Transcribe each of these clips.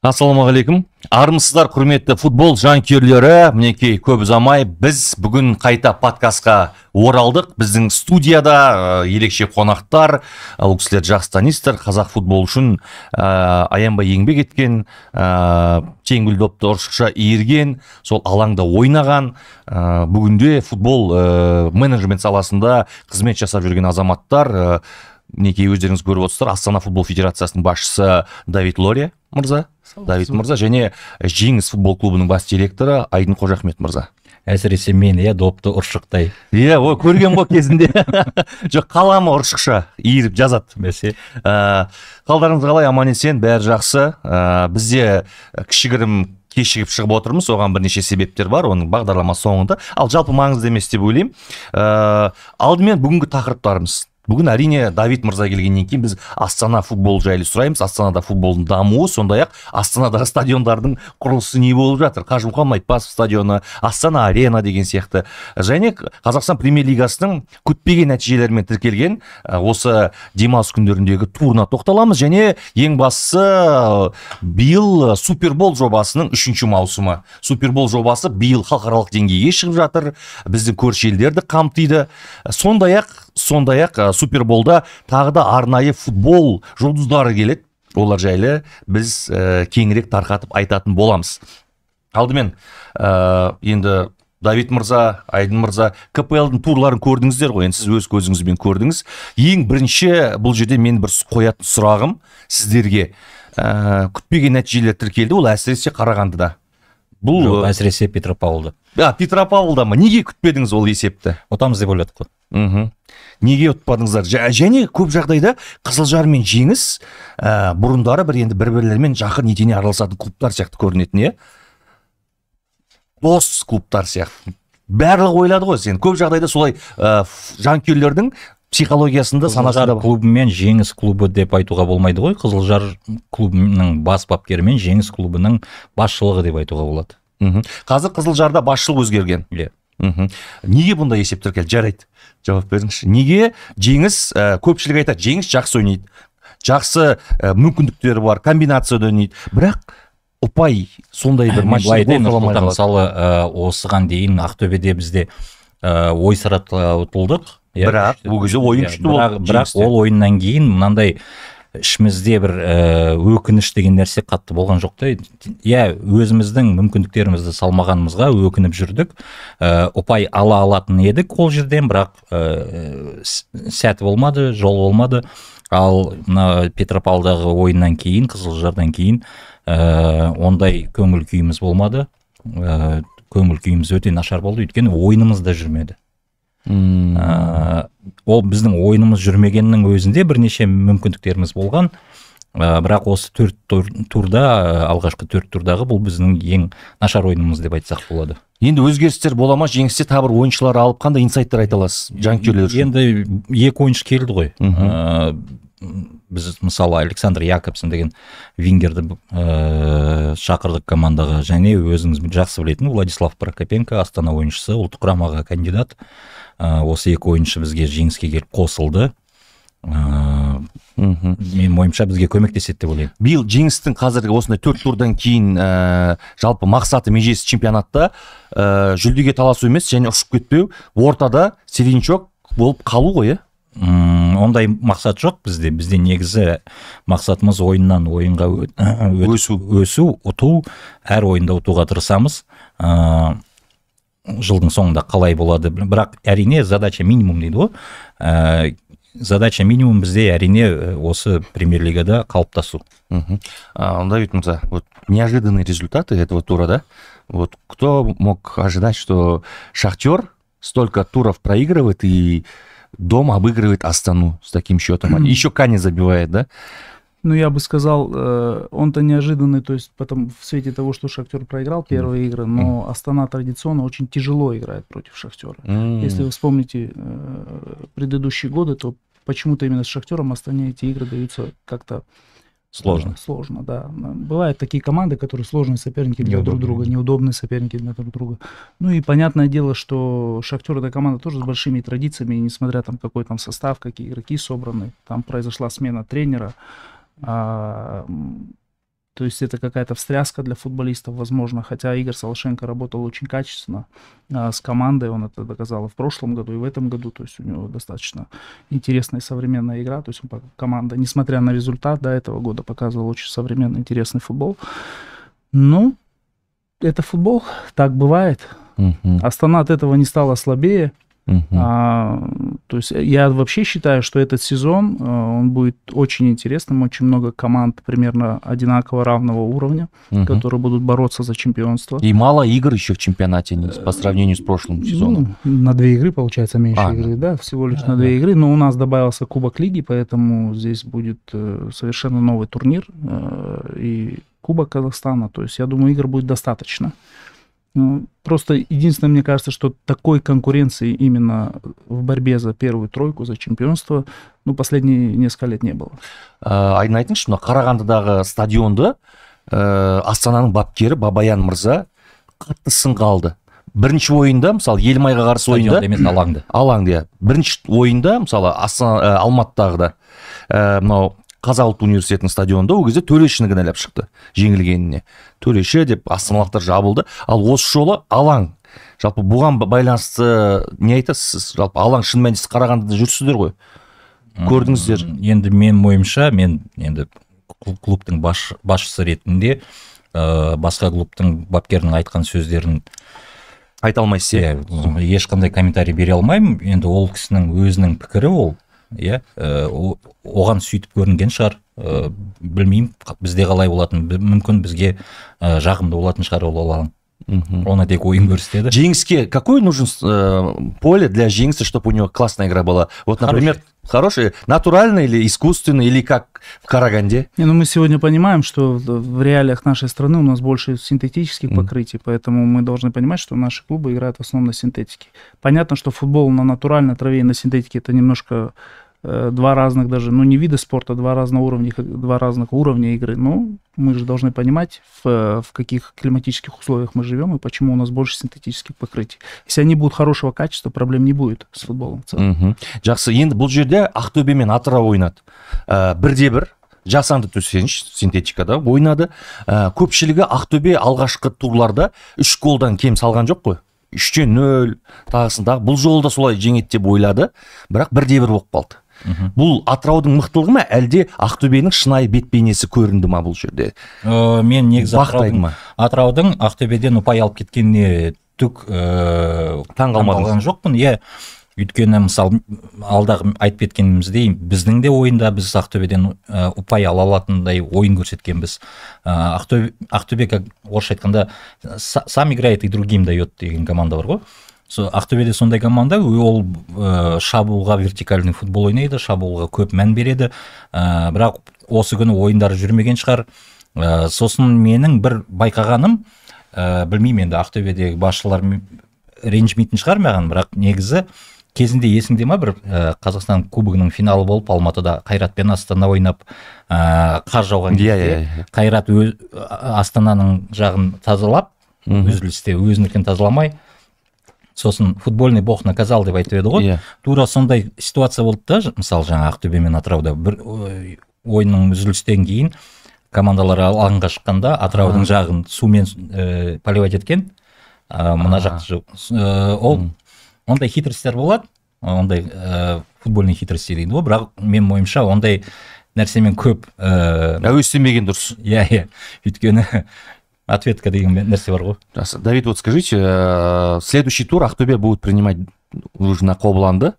ассалаумағалейкум армысыздар құрметті футбол жанкүйерлері мінекей көп ұзамай біз бүгін қайта подкастқа оралдық біздің студияда ә, ерекше қонақтар э, ол кісілер жақсы танисыздар қазақ футбол үшін ә, аянбай еңбек еткен ә, теңгүл допты ұршықша иірген сол алаңда ойнаған бүгінде футбол менеджмент саласында қызмет жасап жүрген азаматтар ә, мінекей өздеріңіз көріп отырсыздар астана футбол федерациясының басшысы давид лория мырза давид мырза және жеңіс футбол клубының бас директоры айдын қожахмет мырза әсіресе мен иә допты ұршықтай иә ой көрген ғой кезінде жоқ қаламы ұршықша иіріп жазады бәсе ә, қалдарыңыз қалай аман есен бәрі жақсы ә, бізде кішігірім кешігіп шығып отырмыз оған бірнеше себептер бар оның бағдарлама соңында ал жалпы маңызды емес деп ойлаймын ә, алдымен бүгінгі тақырыптарымыз бүгін әрине давид мырза келгеннен кейін біз астана футбол жайлы сұраймыз астанада футболдың дамуы сондай ақ астанадағы стадиондардың құрылысы не болып жатыр қажымұқан айтбасов стадионы астана арена деген сияқты және қазақстан премьер лигасының күтпеген нәтижелерімен тіркелген осы демалыс күндеріндегі турына тоқталамыз және ең бастысы биыл супербол жобасының үшінші маусымы супербол жобасы биыл халықаралық деңгейге шығып жатыр біздің көрші елдерді қамтиды сондай ақ сондай ақ ә, суперболда тағы да арнайы футбол жұлдыздары келеді олар жайлы біз кеңірек тарқатып айтатын боламыз алдымен ә, енді давид мырза айдын мырза кплдың турларын көрдіңіздер ғой енді сіз өз көзіңізбен көрдіңіз ең бірінші бұл жерде мен бір қоятын сұрағым сіздерге ә, күтпеген нәтижелер тіркелді ол әсіресе қарағандыда бұл әсіресе петропавлда а петропавлда ма неге күтпедіңіз ол есепті ұтамыз деп ойладық қой мхм неге ұтпадыңыздар және көп жағдайда қызылжар мен жеңіс ә, бұрындары бір енді бір бірлерімен жақын етене араласатын клубтар сияқты көрінетін иә дос клубтар сияқты барлығы ойлады ғой сен көп жағдайда солай ә, жанкүйерлердің психологиясында санасында клубы мен жеңіс клубы деп айтуға болмайды ғой қызылжар клубының бас бапкері мен жеңіс клубының басшылығы деп айтуға болады мхм қазір қызылжарда басшылық өзгерген иә мхм неге бұндай есеп тіркелді жарайды жауап беріңізші неге жеңіс ә, көпшілік айтады жеңіс жақсы ойнайды жақсы мүмкіндіктері бар комбинацияда ойнайды бірақ ұпай сондай бір мысалы ә, осыған дейін ақтөбеде бізде ә, ой ұтылдық иә. бірақ ол кезде ойын иә, күшті болды бірақ ол ойыннан кейін мынандай ішімізде бір өкініш деген нәрсе қатты болған жоқ та иә өзіміздің мүмкіндіктерімізді салмағанымызға өкініп жүрдік Опай ұпай ала алатын едік ол жерден бірақ сәт болмады жол болмады ал мына петропавлдағы ойыннан кейін қызылжардан кейін ә, ондай көңіл күйіміз болмады ә, көңіл күйіміз өте нашар болды өйткені ойынымыз да жүрмеді ә, ол біздің ойынымыз жүрмегеннің өзінде бірнеше мүмкіндіктеріміз болған э, бірақ осы төрт турда э, алғашқы төрт турдағы бұл біздің ең нашар ойынымыз деп айтсақ болады енді өзгерістер бола ма жеңісте тағы бір ойыншылар алып қандай инсайттар айта аласыз жанкүйерлер үшін енді екі ойыншы келді ғой ә, біз мысалы александр якобсен деген вингерді ә, шақырдық командаға және өзіңіз жақсы білетін владислав прокопенко астана ойыншысы ұлттық құрамаға кандидат ә, осы екі ойыншы бізге жеңіске келіп қосылды ыыы мхм менің ойымша бізге көмектеседі деп ойлаймын биыл жеңістің қазіргі осындай төрт турдан кейін ә, жалпы мақсаты межесі чемпионатта ә, жүлдеге таласу емес және ұшып кетпеу ортада середнячок болып қалу ғой иә ондай мақсат жоқ бізде бізде негізі мақсатымыз ойыннан ойынға өсу өсу ұту әр ойында ұтуға тырысамыз ыыы жылдың соңында қалай болады бірақ әрине задача минимум дейді ғой ә, задача минимум бізде әрине осы премьер лигада қалыптасу мхм а, давид мырза вот неожиданные результаты этого тура да вот кто мог ожидать что шахтер столько туров проигрывает и дома обыгрывает Астану с таким счетом. Еще Кани забивает, да? Ну, я бы сказал, э, он-то неожиданный, то есть потом в свете того, что Шахтер проиграл первые mm. игры, но mm. Астана традиционно очень тяжело играет против Шахтера. Mm. Если вы вспомните э, предыдущие годы, то почему-то именно с Шахтером Астане эти игры даются как-то э, Сложно. Сложно, да. Бывают такие команды, которые сложные соперники для неудобные. друг друга, неудобные соперники для друг друга. Ну и понятное дело, что Шахтер это команда тоже с большими традициями, несмотря там какой там состав, какие игроки собраны. Там произошла смена тренера. А, то есть это какая-то встряска для футболистов, возможно. Хотя Игорь Солошенко работал очень качественно а, с командой, он это доказал и в прошлом году, и в этом году. То есть у него достаточно интересная современная игра. То есть он, команда, несмотря на результат до да, этого года, показывала очень современный интересный футбол. Ну, это футбол, так бывает. Угу. Астана от этого не стала слабее. Угу. А, то есть э, я вообще считаю, что этот сезон, э, он будет очень интересным, очень много команд примерно одинаково равного уровня, угу. которые будут бороться за чемпионство. И мало игр еще в чемпионате по сравнению с прошлым ну, сезоном. Ну, на две игры, получается, меньше а, игры, да, всего лишь да, на две да. игры, но у нас добавился Кубок Лиги, поэтому здесь будет э, совершенно новый турнир и Кубок Казахстана, то есть я думаю, игр будет достаточно. Ну, просто единственное, мне кажется, что такой конкуренции именно в борьбе за первую тройку, за чемпионство, ну, последние несколько лет не было. Э, Айдын что, мына қарағандыдағы стадионды ә, э, астананың бапкері бабаян мырза қатты сынға алды бірінші ойында мысалы елмайға қарсы ойында емес алаңды алаңды бірінші ойында мысалы астана ә, э, қазақ ұлттық университетінің стадионында ол кезде төрешіні кінәлап шықты жеңілгеніне төреші деп астаналықтар жабылды ал осы жолы алаң жалпы бұған байланысты не айтасыз сіз жалпы алаң шын мәнісі қарағандыда жүрсіздер ғой көрдіңіздер енді мен ойымша мен енді клубтың баш, басшысы ретінде ә, басқа клубтың бапкерінің айтқан сөздерін айта алмайсыз иә. иә ешқандай комментарий бере алмаймын енді ол кісінің өзінің пікірі ол иә э, оған сөйтіп көрінген шығар э, білмеймін бізде қалай болатынын мүмкін бізге э, жағымды болатын шығар ол алаң Он это ойын көрсетеді жеңіске какой нужен э, поле для жеңіса чтобы у него классная игра была вот например хороший натуральный или искусственный или как в Караганде не ну мы сегодня понимаем что в реалиях нашей страны у нас больше синтетических покрытий mm. поэтому мы должны понимать что наши клубы играют в основном на синтетике понятно что футбол на натуральной траве и на синтетике это немножко Э, два разных даже, ну не виды спорта, два разных уровня, два разных уровня игры. Ну, мы же должны понимать, в, в каких климатических условиях мы живем и почему у нас больше синтетических покрытий. Если они будут хорошего качества, проблем не будет с футболом в целом. Жақсы, енді бұл жерде Ақтөбе мен Атырау ойнады. Э, бірде бір жасанды төсеніш синтетикада ойнады. Э, көпшілігі Ақтөбе алғашқы турларда үш голдан кем салған жоқ қой үште нөл тағы бұл жолы да солай жеңеді деп ойлады бірақ бірде бір болып қалды бұл атыраудың мықтылығы ма әлде ақтөбенің шынайы бет бейнесі көрінді ма бұл жерде Ө, мен негізі атыраудың, атыраудың ақтөбеден ұпай алып кеткеніне түк ыыы таң қалған жоқпын иә өйткені мысалы алдағы айтып кеткеніміздей біздің де ойында біз ақтөбеден ұпай ала алатындай ойын көрсеткенбіз ақтөбе ақтөбе как орысша айтқанда сам играет и другим дает деген команда бар ғой сол ақтөбеде сондай команда ол ә, шабуылға вертикальный футбол ойнайды шабуылға көп мән береді ә, бірақ осы күні ойындары жүрмеген шығар ә, сосын менің бір байқағаным ә, білмеймін енді ақтөбедегі басшылар ренжімейтін шығар маған бірақ негізі кезінде есіңде ма бір ә, қазақстан кубогының финалы болып алматыда қайрат пен астана ойнап ә, қар жауған иә, кезде yeah, иә, yeah, иә. қайрат өз, астананың жағын тазалап үзілісте өзінікін тазаламай сосын футбольный бог наказал деп айтып еді ғой yeah. Иә. тура сондай ситуация болды да мысалы жаңа ақтөбе мен атырауда бір ойынның үзілістен кейін командалар алаңға шыққанда атыраудың жағын сумен ә, поливать еткен ә, мына жақты э, ол ондай хитростьтер болады ондай ә, футбольный хитрости дейді ғой бірақ мен ойымша ондай нәрсемен көп ыыы ә... дұрыс иә иә өйткені ответ деген нәрсе бар ғой давид вот скажите э, следующий тур Ахтубе будет принимать уже на Кобланда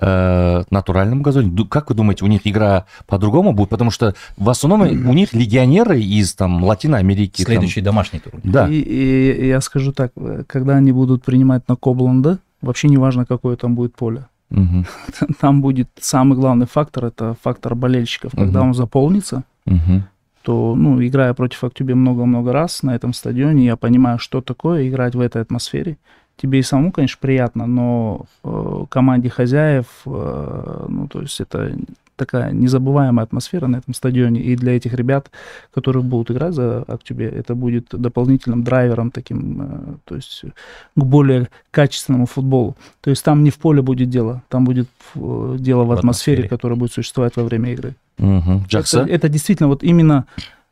э, натуральном газоне. Как вы думаете, у них игра по-другому будет? Потому что в основном у них легионеры из там Латинской Америки. Следующий там... домашний тур. Да. И, и я скажу так, э, когда они будут принимать на Кобланда, вообще не важно, какое там будет поле. Угу. Там будет самый главный фактор, это фактор болельщиков. Когда угу. он заполнится, угу что, ну, играя против Актюбе много-много раз на этом стадионе, я понимаю, что такое играть в этой атмосфере. Тебе и самому, конечно, приятно, но э, команде хозяев, э, ну, то есть это такая незабываемая атмосфера на этом стадионе. И для этих ребят, которые будут играть за Актюбе, это будет дополнительным драйвером таким, э, то есть к более качественному футболу. То есть там не в поле будет дело, там будет э, дело в, в атмосфере, атмосфере, которая будет существовать во время игры мхм это, это действительно вот именно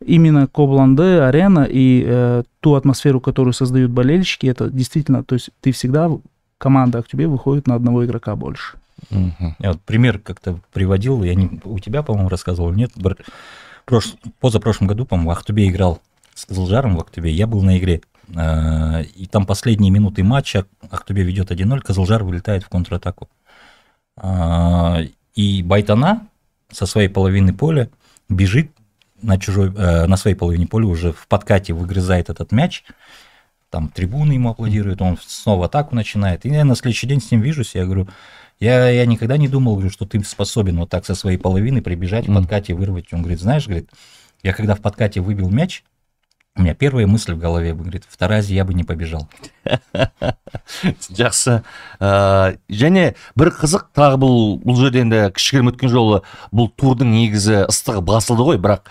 именно Кобланде, арена и э, ту атмосферу, которую создают болельщики, это действительно, то есть ты всегда, команда Актюбе выходит на одного игрока больше. Угу. Я вот пример как-то приводил, я не, у тебя, по-моему, рассказывал, нет? Прош, позапрошлом году, по-моему, Ахтубе играл с Казалжаром в Актюбе, я был на игре, э, и там последние минуты матча Ахтубе ведет 1-0, Казалжар вылетает в контратаку. Э, и Байтана, со своей половины поля бежит на, чужой, э, на своей половине поля уже в подкате выгрызает этот мяч, там трибуны ему аплодируют, он снова атаку начинает. И я на следующий день с ним вижусь, я говорю, я, я никогда не думал, говорю, что ты способен вот так со своей половины прибежать в подкате, вырвать. Он говорит, знаешь, говорит, я когда в подкате выбил мяч, У меня первая мысль в голове говорит, в Таразе я бы не побежал. Жақсы. Э, және бір қызық тағы бұл бұл жерде енді кішігірім өткен жолы бұл турдың негізі ыстығы басылды ғой бірақ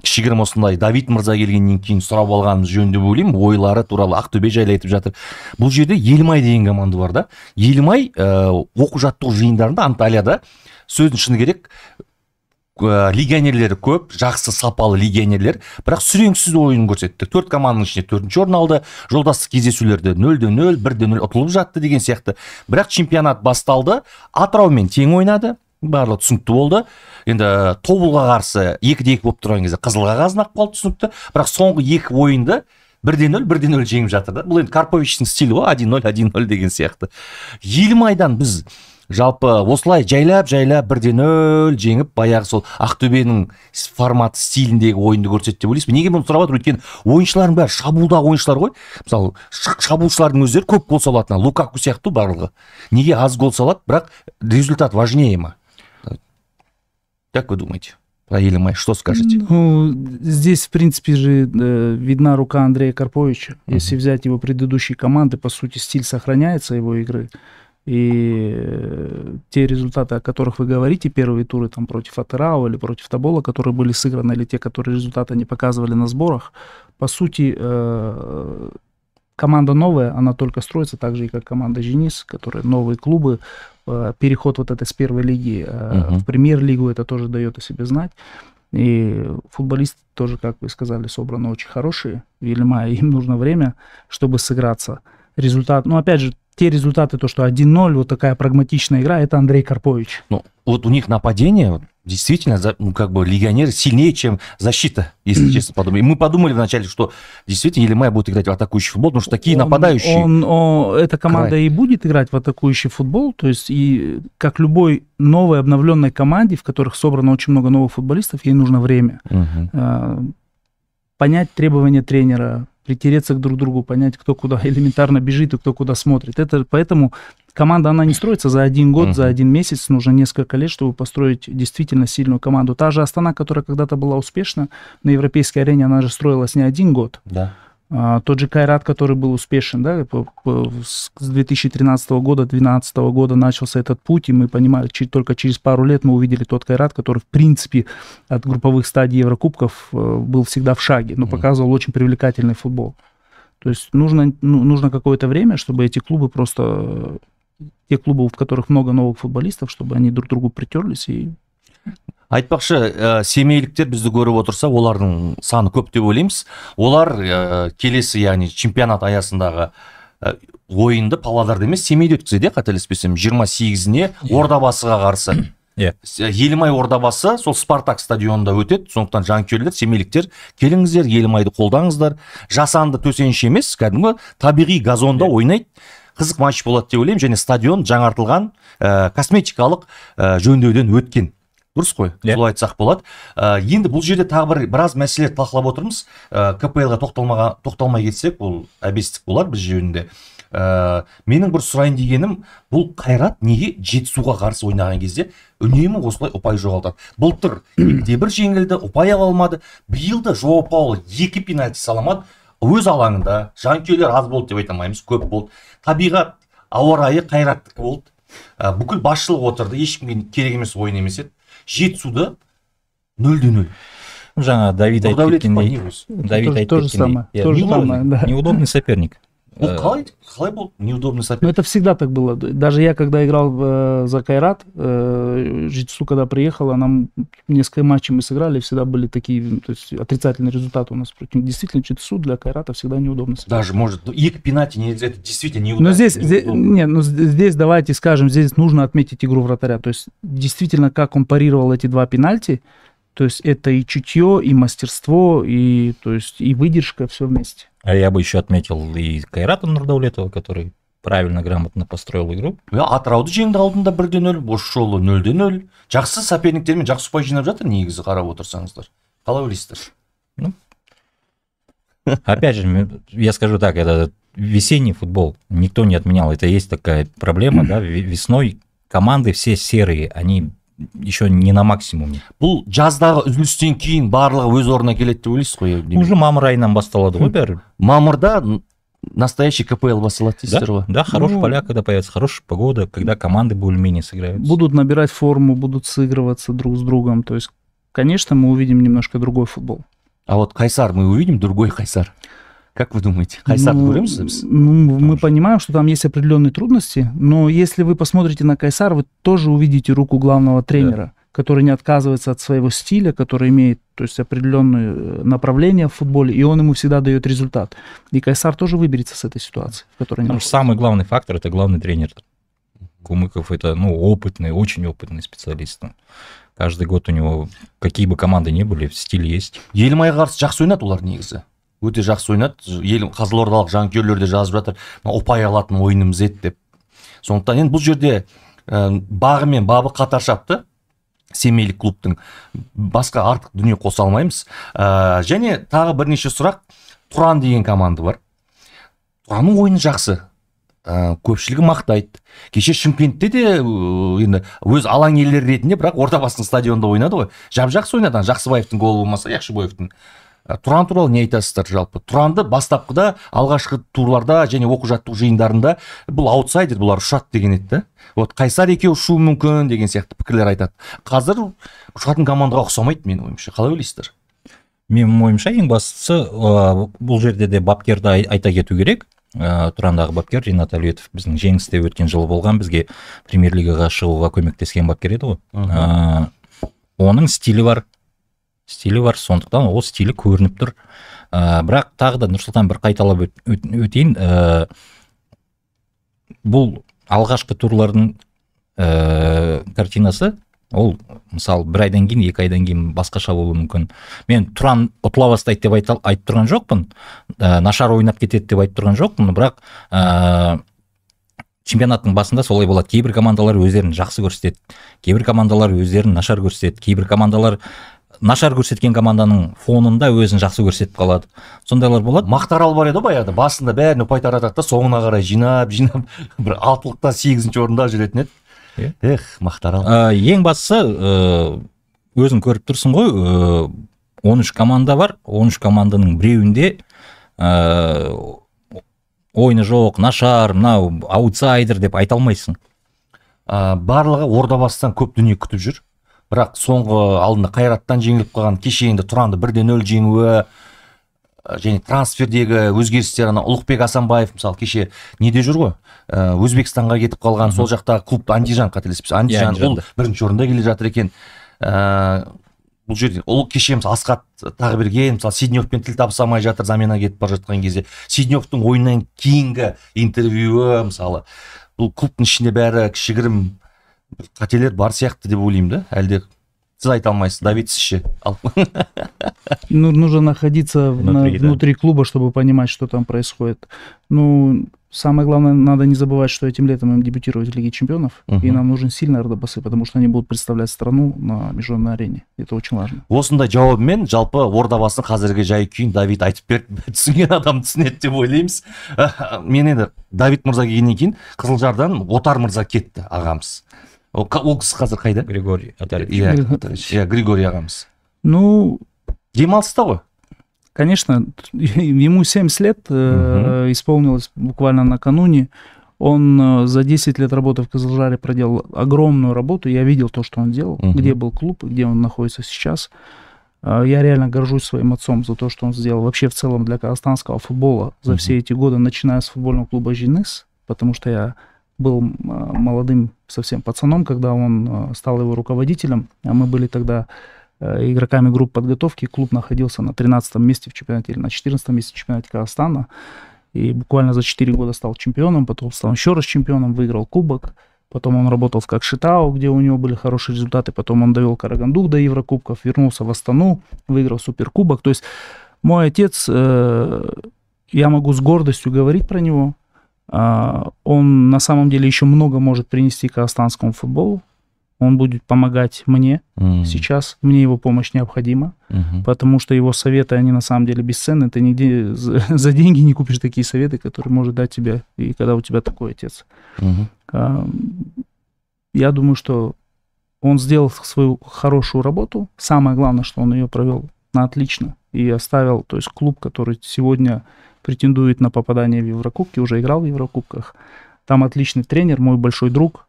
кішігірім осындай давид мырза келгеннен кейін сұрап алғанымыз жөн деп ойлары туралы ақтөбе жайлы айтып жатыр бұл жерде елмай деген команда бар да елмай э, оқу жаттығу жиындарында анталияда сөздің шыны керек ә, э, легионерлері көп жақсы сапалы легионерлер бірақ сүреңсіз ойын көрсетті төрт команданың ішінде төртінші орын алды жолдастық кездесулерде нөл де нөл бір де нөл ұтылып жатты деген сияқты бірақ чемпионат басталды атыраумен тең ойнады барлығы түсінікті болды енді э, тобылға қарсы екі де екі болып тұрған кезде қызылға қазынақ қалды түсінікті бірақ соңғы екі ойынды бірде нөл бірде нөл жеңіп жатыр да бұл енді карповичтің стилі ғой один ноль один ноль деген сияқты елмайдан біз жалпы осылай жайлап жайлап бірде нөл жеңіп баяғы сол ақтөбенің формат стиліндегі ойынды көрсетті деп ойлайсыз ба неге бұны сұрап жатыр өйткені ойыншылардың бәрі шабуылдағы ойыншылар ғой мысалы шабуылшылардың өздері көп гол салатын лукаку сияқты барлығы неге аз гол салады бірақ результат важнее ма как вы думаете или Май, что скажете? Ну, здесь, в принципе же, э, видна рука Андрея Карповича. Если взять его предыдущие команды, по сути, стиль сохраняется его игры. И э, те результаты, о которых вы говорите, первые туры там против Атерау или против Табола, которые были сыграны, или те, которые результаты не показывали на сборах, по сути, э, команда новая, она только строится, так же и как команда Женис, которые новые клубы, э, переход вот это с первой лиги угу. в премьер-лигу, это тоже дает о себе знать. И футболисты тоже, как вы сказали, собраны очень хорошие. Вильма, им нужно время, чтобы сыграться. Результат, ну опять же, те результаты, то, что 1-0, вот такая прагматичная игра, это Андрей Карпович. Ну, вот у них нападение, действительно, ну, как бы легионеры сильнее, чем защита, если честно подумать. И мы подумали вначале, что действительно Елемай будет играть в атакующий футбол, потому что такие он, нападающие. Он, он, эта команда край. и будет играть в атакующий футбол, то есть и как любой новой обновленной команде, в которых собрано очень много новых футболистов, ей нужно время. Угу. Понять требования тренера, притереться к друг другу, понять, кто куда элементарно бежит и кто куда смотрит. Это поэтому команда, она не строится за один год, mm-hmm. за один месяц, нужно несколько лет, чтобы построить действительно сильную команду. Та же Астана, которая когда-то была успешна на европейской арене, она же строилась не один год. Да. А, тот же Кайрат, который был успешен, да, с 2013 года, 2012 года начался этот путь, и мы понимали, только через пару лет мы увидели тот Кайрат, который, в принципе, от групповых стадий Еврокубков э, был всегда в шаге, но показывал очень привлекательный футбол. То есть нужно, ну, нужно какое-то время, чтобы эти клубы просто, э, те клубы, в которых много новых футболистов, чтобы они друг другу притерлись и айтпақшы э, семейліктер бізді көріп отырса олардың саны көп деп ойлаймыз олар ә, келесі яғни чемпионат аясындағы э, ойынды павлодарда емес семейде өткізеді иә қателеспесем жиырма сегізіне иә. ордабасыға қарсы иә елімай ордабасы сол спартак стадионында өтеді сондықтан жанкүйерлер семейліктер келіңіздер елімайды қолдаңыздар жасанды төсеніш емес кәдімгі табиғи газонда иә. ойнайды қызық матч болады деп ойлаймын және стадион жаңартылған ә, косметикалық ә, жөндеуден өткен дұрыс қой yeah. Иә. солай айтсақ болады ә, енді бұл жерде тағы бір біраз мәселе талқылап отырмыз ә, э, кпл ға тоқталмаға тоқталмай кетсек бұл әбестік болар біз жөнінде ә, менің бір сұрайын дегенім бұл қайрат неге жетісуға қарсы ойнаған кезде үнемі осылай ұпай жоғалтады былтыр де бір жеңілді ұпай ала алмады биыл да жоау екі пенальти сала өз алаңында жанкүйерлер аз болды деп айта алмаймыз көп болды табиғат ауа райы қайраттікі болды ә, бүкіл басшылық отырды ешкімге керек емес ойын емес еді жетісуда нөл де ну, нөл жаңа давид айтып кеткендей давид айтып кеткендей неудобный соперник ну, э, Клайд, был неудобный соперник. Но ну, это всегда так было. Даже я, когда играл э, за Кайрат, э, Жицу, когда приехала, нам несколько матчей мы сыграли, всегда были такие ну, то есть, отрицательные результаты у нас. Действительно, Жицу для Кайрата всегда неудобный Соперник. Даже может, ну, и к пенальти не, это действительно неудобно. Но здесь, здесь, не, но здесь, давайте скажем, здесь нужно отметить игру вратаря. То есть, действительно, как он парировал эти два пенальти, то есть это и чутье, и мастерство, и, то есть, и выдержка, все вместе. А я бы еще отметил и Кайрата Нурдаулетова, который правильно, грамотно построил игру. Я атырауды жеңді алдында бір де нөл осы жолы нөл де нөл жақсы соперниктермен жақсы ұпай жинап жатыр негізі қарап отырсаңыздар қалай ойлайсыздар ну опять же я скажу так это весенний футбол никто не отменял это есть такая проблема да весной команды все серые они еще не на максимуме бұл жаздағы үзілістен кейін барлығы өз орнына келеді деп ойлайсыз ғой уже мамыр айынан басталады ғой хм. бәрі мамырда настоящий КПЛ басылады дейсіздер да? ғой да хороший ну, поля когда появится хорошая погода когда команды более-менее сыграют будут набирать форму будут сыгрываться друг с другом то есть конечно мы увидим немножко другой футбол а вот Кайсар мы увидим другой Кайсар как вы думаете, Кайсар ну, Гуримзимс? Ну, мы что... понимаем, что там есть определенные трудности, но если вы посмотрите на Кайсар, вы тоже увидите руку главного тренера, да. который не отказывается от своего стиля, который имеет то есть определенное э, направление в футболе, и он ему всегда дает результат. И Кайсар тоже выберется с этой ситуации, в которой Потому что самый главный фактор – это главный тренер. Кумыков – это ну, опытный, очень опытный специалист. Каждый год у него, какие бы команды ни были, стиль есть. Елмайгарс жақсы ойнады олар негізі өте жақсы ойнады ел қызылордалық жанкүйерлер де жазып жатыр ұпай алатын ойынымыз еді деп сондықтан енді бұл жерде ә, бағы мен бабы қатар шапты семейлік клубтың басқа артық дүние қоса алмаймыз э, және тағы бірнеше сұрақ тұран деген команда бар тұранның ойыны жақсы ә, көпшілігі мақтайды кеше шымкентте де енді өз алаң иелері ретінде бірақ ордабасының стадионында ойнады ғой жап жақсы ойнады жақсыбаевтың голы болмаса Ә, тұран туралы не айтасыздар жалпы тұранды бастапқыда алғашқы турларда және оқу жаттығу жиындарында бұл аутсайдер бұлар ұшады деген еді да вот қайсар екеуі ұшуы мүмкін деген сияқты пікірлер айтады қазір ұшатын командаға ұқсамайды менің ойымша қалай ойлайсыздар менің ойымша ең бастысы бұл жерде де бапкерді айта кету керек ә, тұрандағы бапкер ринат әлиетов біздің жеңісте өткен жылы болған бізге премьер лигаға шығуға көмектескен бапкер еді ғой ә, оның стилі бар стилі бар сондықтан ол стилі көрініп тұр ә, бірақ тағы да нұрсұлтан бір қайталап өтейін ә, бұл алғашқы турлардың ә, картинасы ол мысалы бір айдан кейін екі айдан кейін басқаша болуы мүмкін мен тұран ұтыла бастайды деп айта, айтып тұрған жоқпын ә, нашар ойнап кетеді деп айтып тұрған жоқпын бірақ ә, чемпионаттың басында солай болады кейбір командалар өздерін жақсы көрсетеді кейбір командалар өздерін нашар көрсетеді кейбір командалар нашар көрсеткен команданың фонында өзін жақсы көрсетіп қалады сондайлар болады мақтарал бар еді ғой баяғыда басында бәрін ұпай таратады да соңына қарай жинап жинап бір алтылықта сегізінші орында жүретін еді иә эх ә, ең бастысы ә, өзің көріп тұрсың ғой ә, 13 команда бар 13 команданың біреуінде ә, ойыны жоқ нашар мынау аутсайдер деп айта алмайсың ә, барлығы ордабасыдан көп дүние күтіп жүр бірақ соңғы алдында қайраттан жеңіліп қалған кеше енді тұранды бір де нөл жеңуі және трансфердегі өзгерістер ана ұлықбек асанбаев мысалы кеше неде жүр ғой өзбекстанға кетіп қалған сол жақтағы клуб андижан қателеспесем андижан ол бірінші орында келе жатыр екен бұл жерде ол кеше мысалы асхат тағыберген мысалы сидневпен тіл табыса алмай жатыр замена кетіп бара жатқан кезде сидневтың ойыннан кейінгі интервьюі мысалы бұл клубтың ішінде бәрі кішігірім қателер бар сияқты деп ойлаймын да әлде сіз айта алмайсыз давид ше ну нужно находиться внутри, клуба чтобы понимать что там происходит ну Самое главное, надо не забывать, что этим летом им дебютировать в Лиге Чемпионов, и нам нужен сильный ордабасы, потому что они будут представлять страну на международной арене. Это очень важно. осындай жауабымен жалпы ордабасының қазіргі жай күйін давид айтып берді түсінген адам түсінеді деп ойлаймыз э, мен енді давид мырза келгеннен кейін қызылжардан отар мырза кетті ағамыз ол кісі қазір қайда григорий атарович иә григорий ағамыз ну демалыста ғой конечно ему 70 лет э, исполнилось буквально накануне он э, за 10 лет работы в Казахстане проделал огромную работу. Я видел то, что он делал, угу. где был клуб, где он находится сейчас. Э, я реально горжусь своим отцом за то, что он сделал вообще в целом для казахстанского футбола за угу. все эти годы, начиная с футбольного клуба «Женес», потому что я был а, молодым совсем пацаном, когда он а, стал его руководителем. А мы были тогда э, игроками групп подготовки. Клуб находился на 13 месте в чемпионате или на 14 месте в чемпионате Казахстана. И буквально за 4 года стал чемпионом, потом стал еще раз чемпионом, выиграл кубок. Потом он работал в Кокшетау, где у него были хорошие результаты. Потом он довел Караганду до Еврокубков, вернулся в Астану, выиграл Суперкубок. То есть мой отец, э, я могу с гордостью говорить про него, а, он на самом деле еще много может принести казахстанскому футболу. Он будет помогать мне mm. сейчас. Мне его помощь необходима, mm-hmm. потому что его советы, они на самом деле бесценны. Ты нигде за деньги не купишь такие советы, которые может дать тебе, и когда у тебя такой отец. Mm-hmm. Я думаю, что он сделал свою хорошую работу. Самое главное, что он ее провел на отлично и оставил, то есть клуб, который сегодня претендует на попадание в Еврокубки, уже играл в Еврокубках. Там отличный тренер, мой большой друг,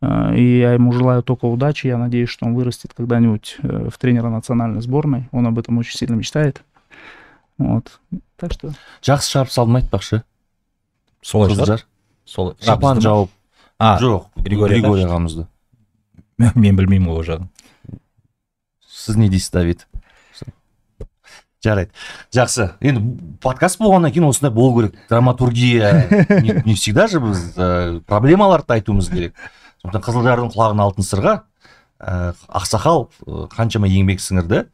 э, и я ему желаю только удачи. Я надеюсь, что он вырастет когда-нибудь э, в тренера национальной сборной. Он об этом очень сильно мечтает. Вот. Так что... Жақсы шарп салмайды бақшы. Солай қыздар. Солай. Шапан жауып. А, жоқ, Григорий ағамызды. Мен білмеймін ол жағын. Сіз не дейсіз, Давид? жарайды жақсы енді подкаст болғаннан кейін осындай болу керек драматургия не, всегда же біз э, проблемаларды айтуымыз керек сондықтан қызылжардың құлағына алтын сырға э, ақсақал э, қаншама еңбек сіңірді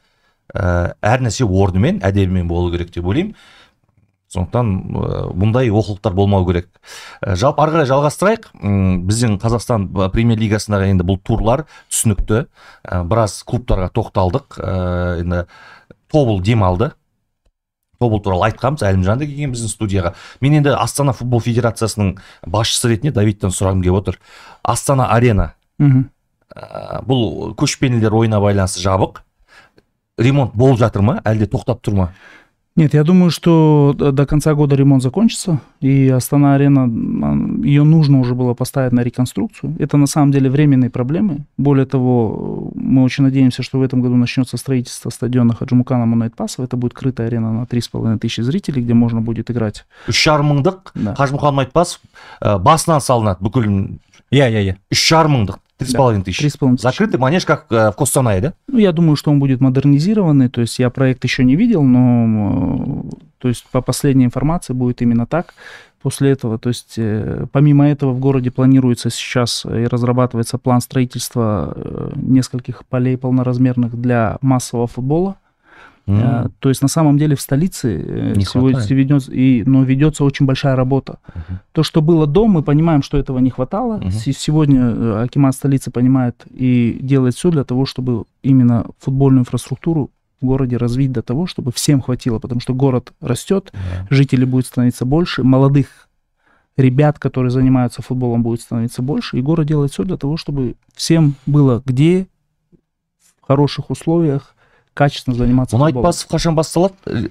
ә, әр нәрсе орнымен әдебімен болу керек деп ойлаймын сондықтан бұндай оқылықтар болмау керек жалпы ары қарай жалғастырайық біздің қазақстан премьер лигасындағы енді бұл турлар түсінікті біраз клубтарға тоқталдық енді тобыл демалды тобыл туралы айтқанбыз әлімжан да келген біздің студияға мен енді астана футбол федерациясының басшысы ретінде Давидтан сұрағым келіп отыр астана арена ә, бұл көшпенділер ойына байланысты жабық ремонт болып жатыр ма әлде тоқтап тұр ма Нет, я думаю, что до конца года ремонт закончится, и Астана-арена, ее нужно уже было поставить на реконструкцию. Это на самом деле временные проблемы. Более того, мы очень надеемся, что в этом году начнется строительство стадиона Хаджимукана Мунайтпаса. Это будет крытая арена на 3,5 тысячи зрителей, где можно будет играть. үш жарым мыңдық да. қажымұқан айтпасов э, басынан салынады бүкіл иә я. иә үш жарым 3,5 да, тысячи. тысячи. Закрытый манеж, как э, в Костанае, да? Ну, я думаю, что он будет модернизированный. То есть я проект еще не видел, но э, то есть по последней информации будет именно так. После этого, то есть э, помимо этого в городе планируется сейчас и разрабатывается план строительства нескольких полей полноразмерных для массового футбола. Mm. А, то есть на самом деле в столице э, не сегодня ведется, и, но ведется очень большая работа. Uh-huh. То, что было до, мы понимаем, что этого не хватало. Uh-huh. Сегодня э, Акимат столицы понимает и делает все для того, чтобы именно футбольную инфраструктуру в городе развить до того, чтобы всем хватило, потому что город растет, yeah. жителей будет становиться больше, молодых ребят, которые занимаются футболом, будет становиться больше, и город делает все для того, чтобы всем было где, в хороших условиях, качественно заниматься ну, футболом. Айтбасов қашан басталады? Э,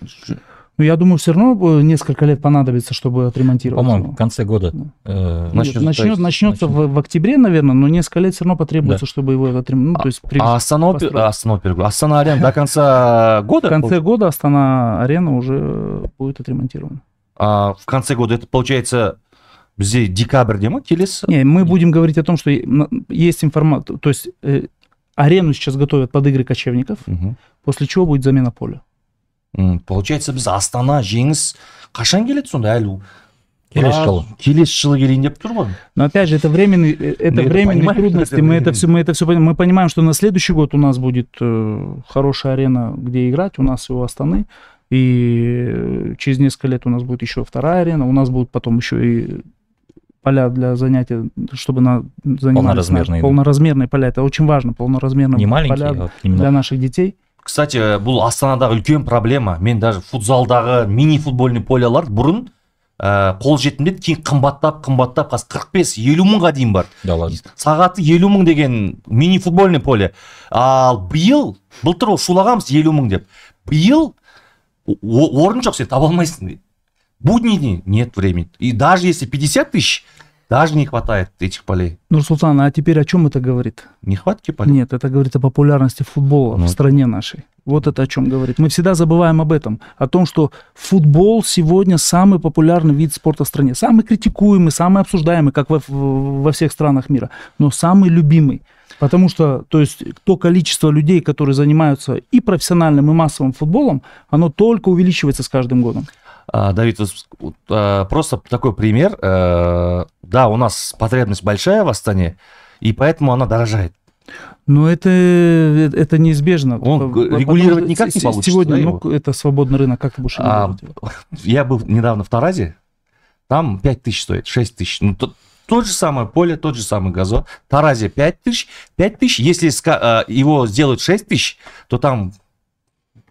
ну, я думаю, все равно э, несколько лет понадобится, чтобы отремонтировать. По-моему, в конце года. Э, начнется, начнет, есть, начнется в, в октябре, наверное, но несколько лет все равно потребуется, да. чтобы его отремонтировать. Ну, а, а Астана, Астана, Астана до конца года? В конце года Астана Арена уже будет отремонтирована. А в конце года это получается бізде декабрьде ма келесі не мы будем говорить о том что есть информация то есть э, Арену сейчас готовят под игры кочевников, угу. после чего будет замена поля. Получается, біз Астана жеңіс қашан келеді сонда әлі келесі жылы но опять же это временный э, это мы временные это трудности мы это все мы это все мы понимаем что на следующий год у нас будет э, хорошая арена где играть у нас и у Астаны и э, через несколько лет у нас будет еще вторая арена у нас будут потом еще и поля для занятия, чтобы на занимались полноразмерные, полноразмерные поля. Это очень важно, полноразмерные не поля именно. для наших детей. Кстати, бұл астанадағы үлкен проблема мен даже футзалдағы мини футбольный полялар бұрын э, қол жетімді кейін қымбаттап қымбаттап қазір қырық бес елу дейін бар сағаты 50 мың деген мини футбольный поле ал биыл былтыр ол шулағамыз елу мың деп бұл орын жоқ сен таба алмайсың дейді Будние дни нет времени. И даже если 50 тысяч, даже не хватает этих полей. Ну, султан, а теперь о чем это говорит? Нехватки полей? Нет, это говорит о популярности футбола ну, в стране нашей. Вот это о чем говорит. Мы всегда забываем об этом. О том, что футбол сегодня самый популярный вид спорта в стране. Самый критикуемый, самый обсуждаемый, как во, во всех странах мира. Но самый любимый. Потому что, то есть, то количество людей, которые занимаются и профессиональным, и массовым футболом, оно только увеличивается с каждым годом. А, Давид, а, просто такой пример. Э, да, у нас потребность большая в Астане, и поэтому она дорожает. Но ну, это, э, это неизбежно. Он Потом регулировать никак не получится. Сегодня ну, это свободный рынок, как ты будешь а, Я был недавно в Таразе, там 5 тысяч стоит, 6 тысяч. Ну, то, то же самое поле, тот же самый газон. Таразе 5 тысяч. 5 тысяч, если э, его сделают 6 тысяч, то там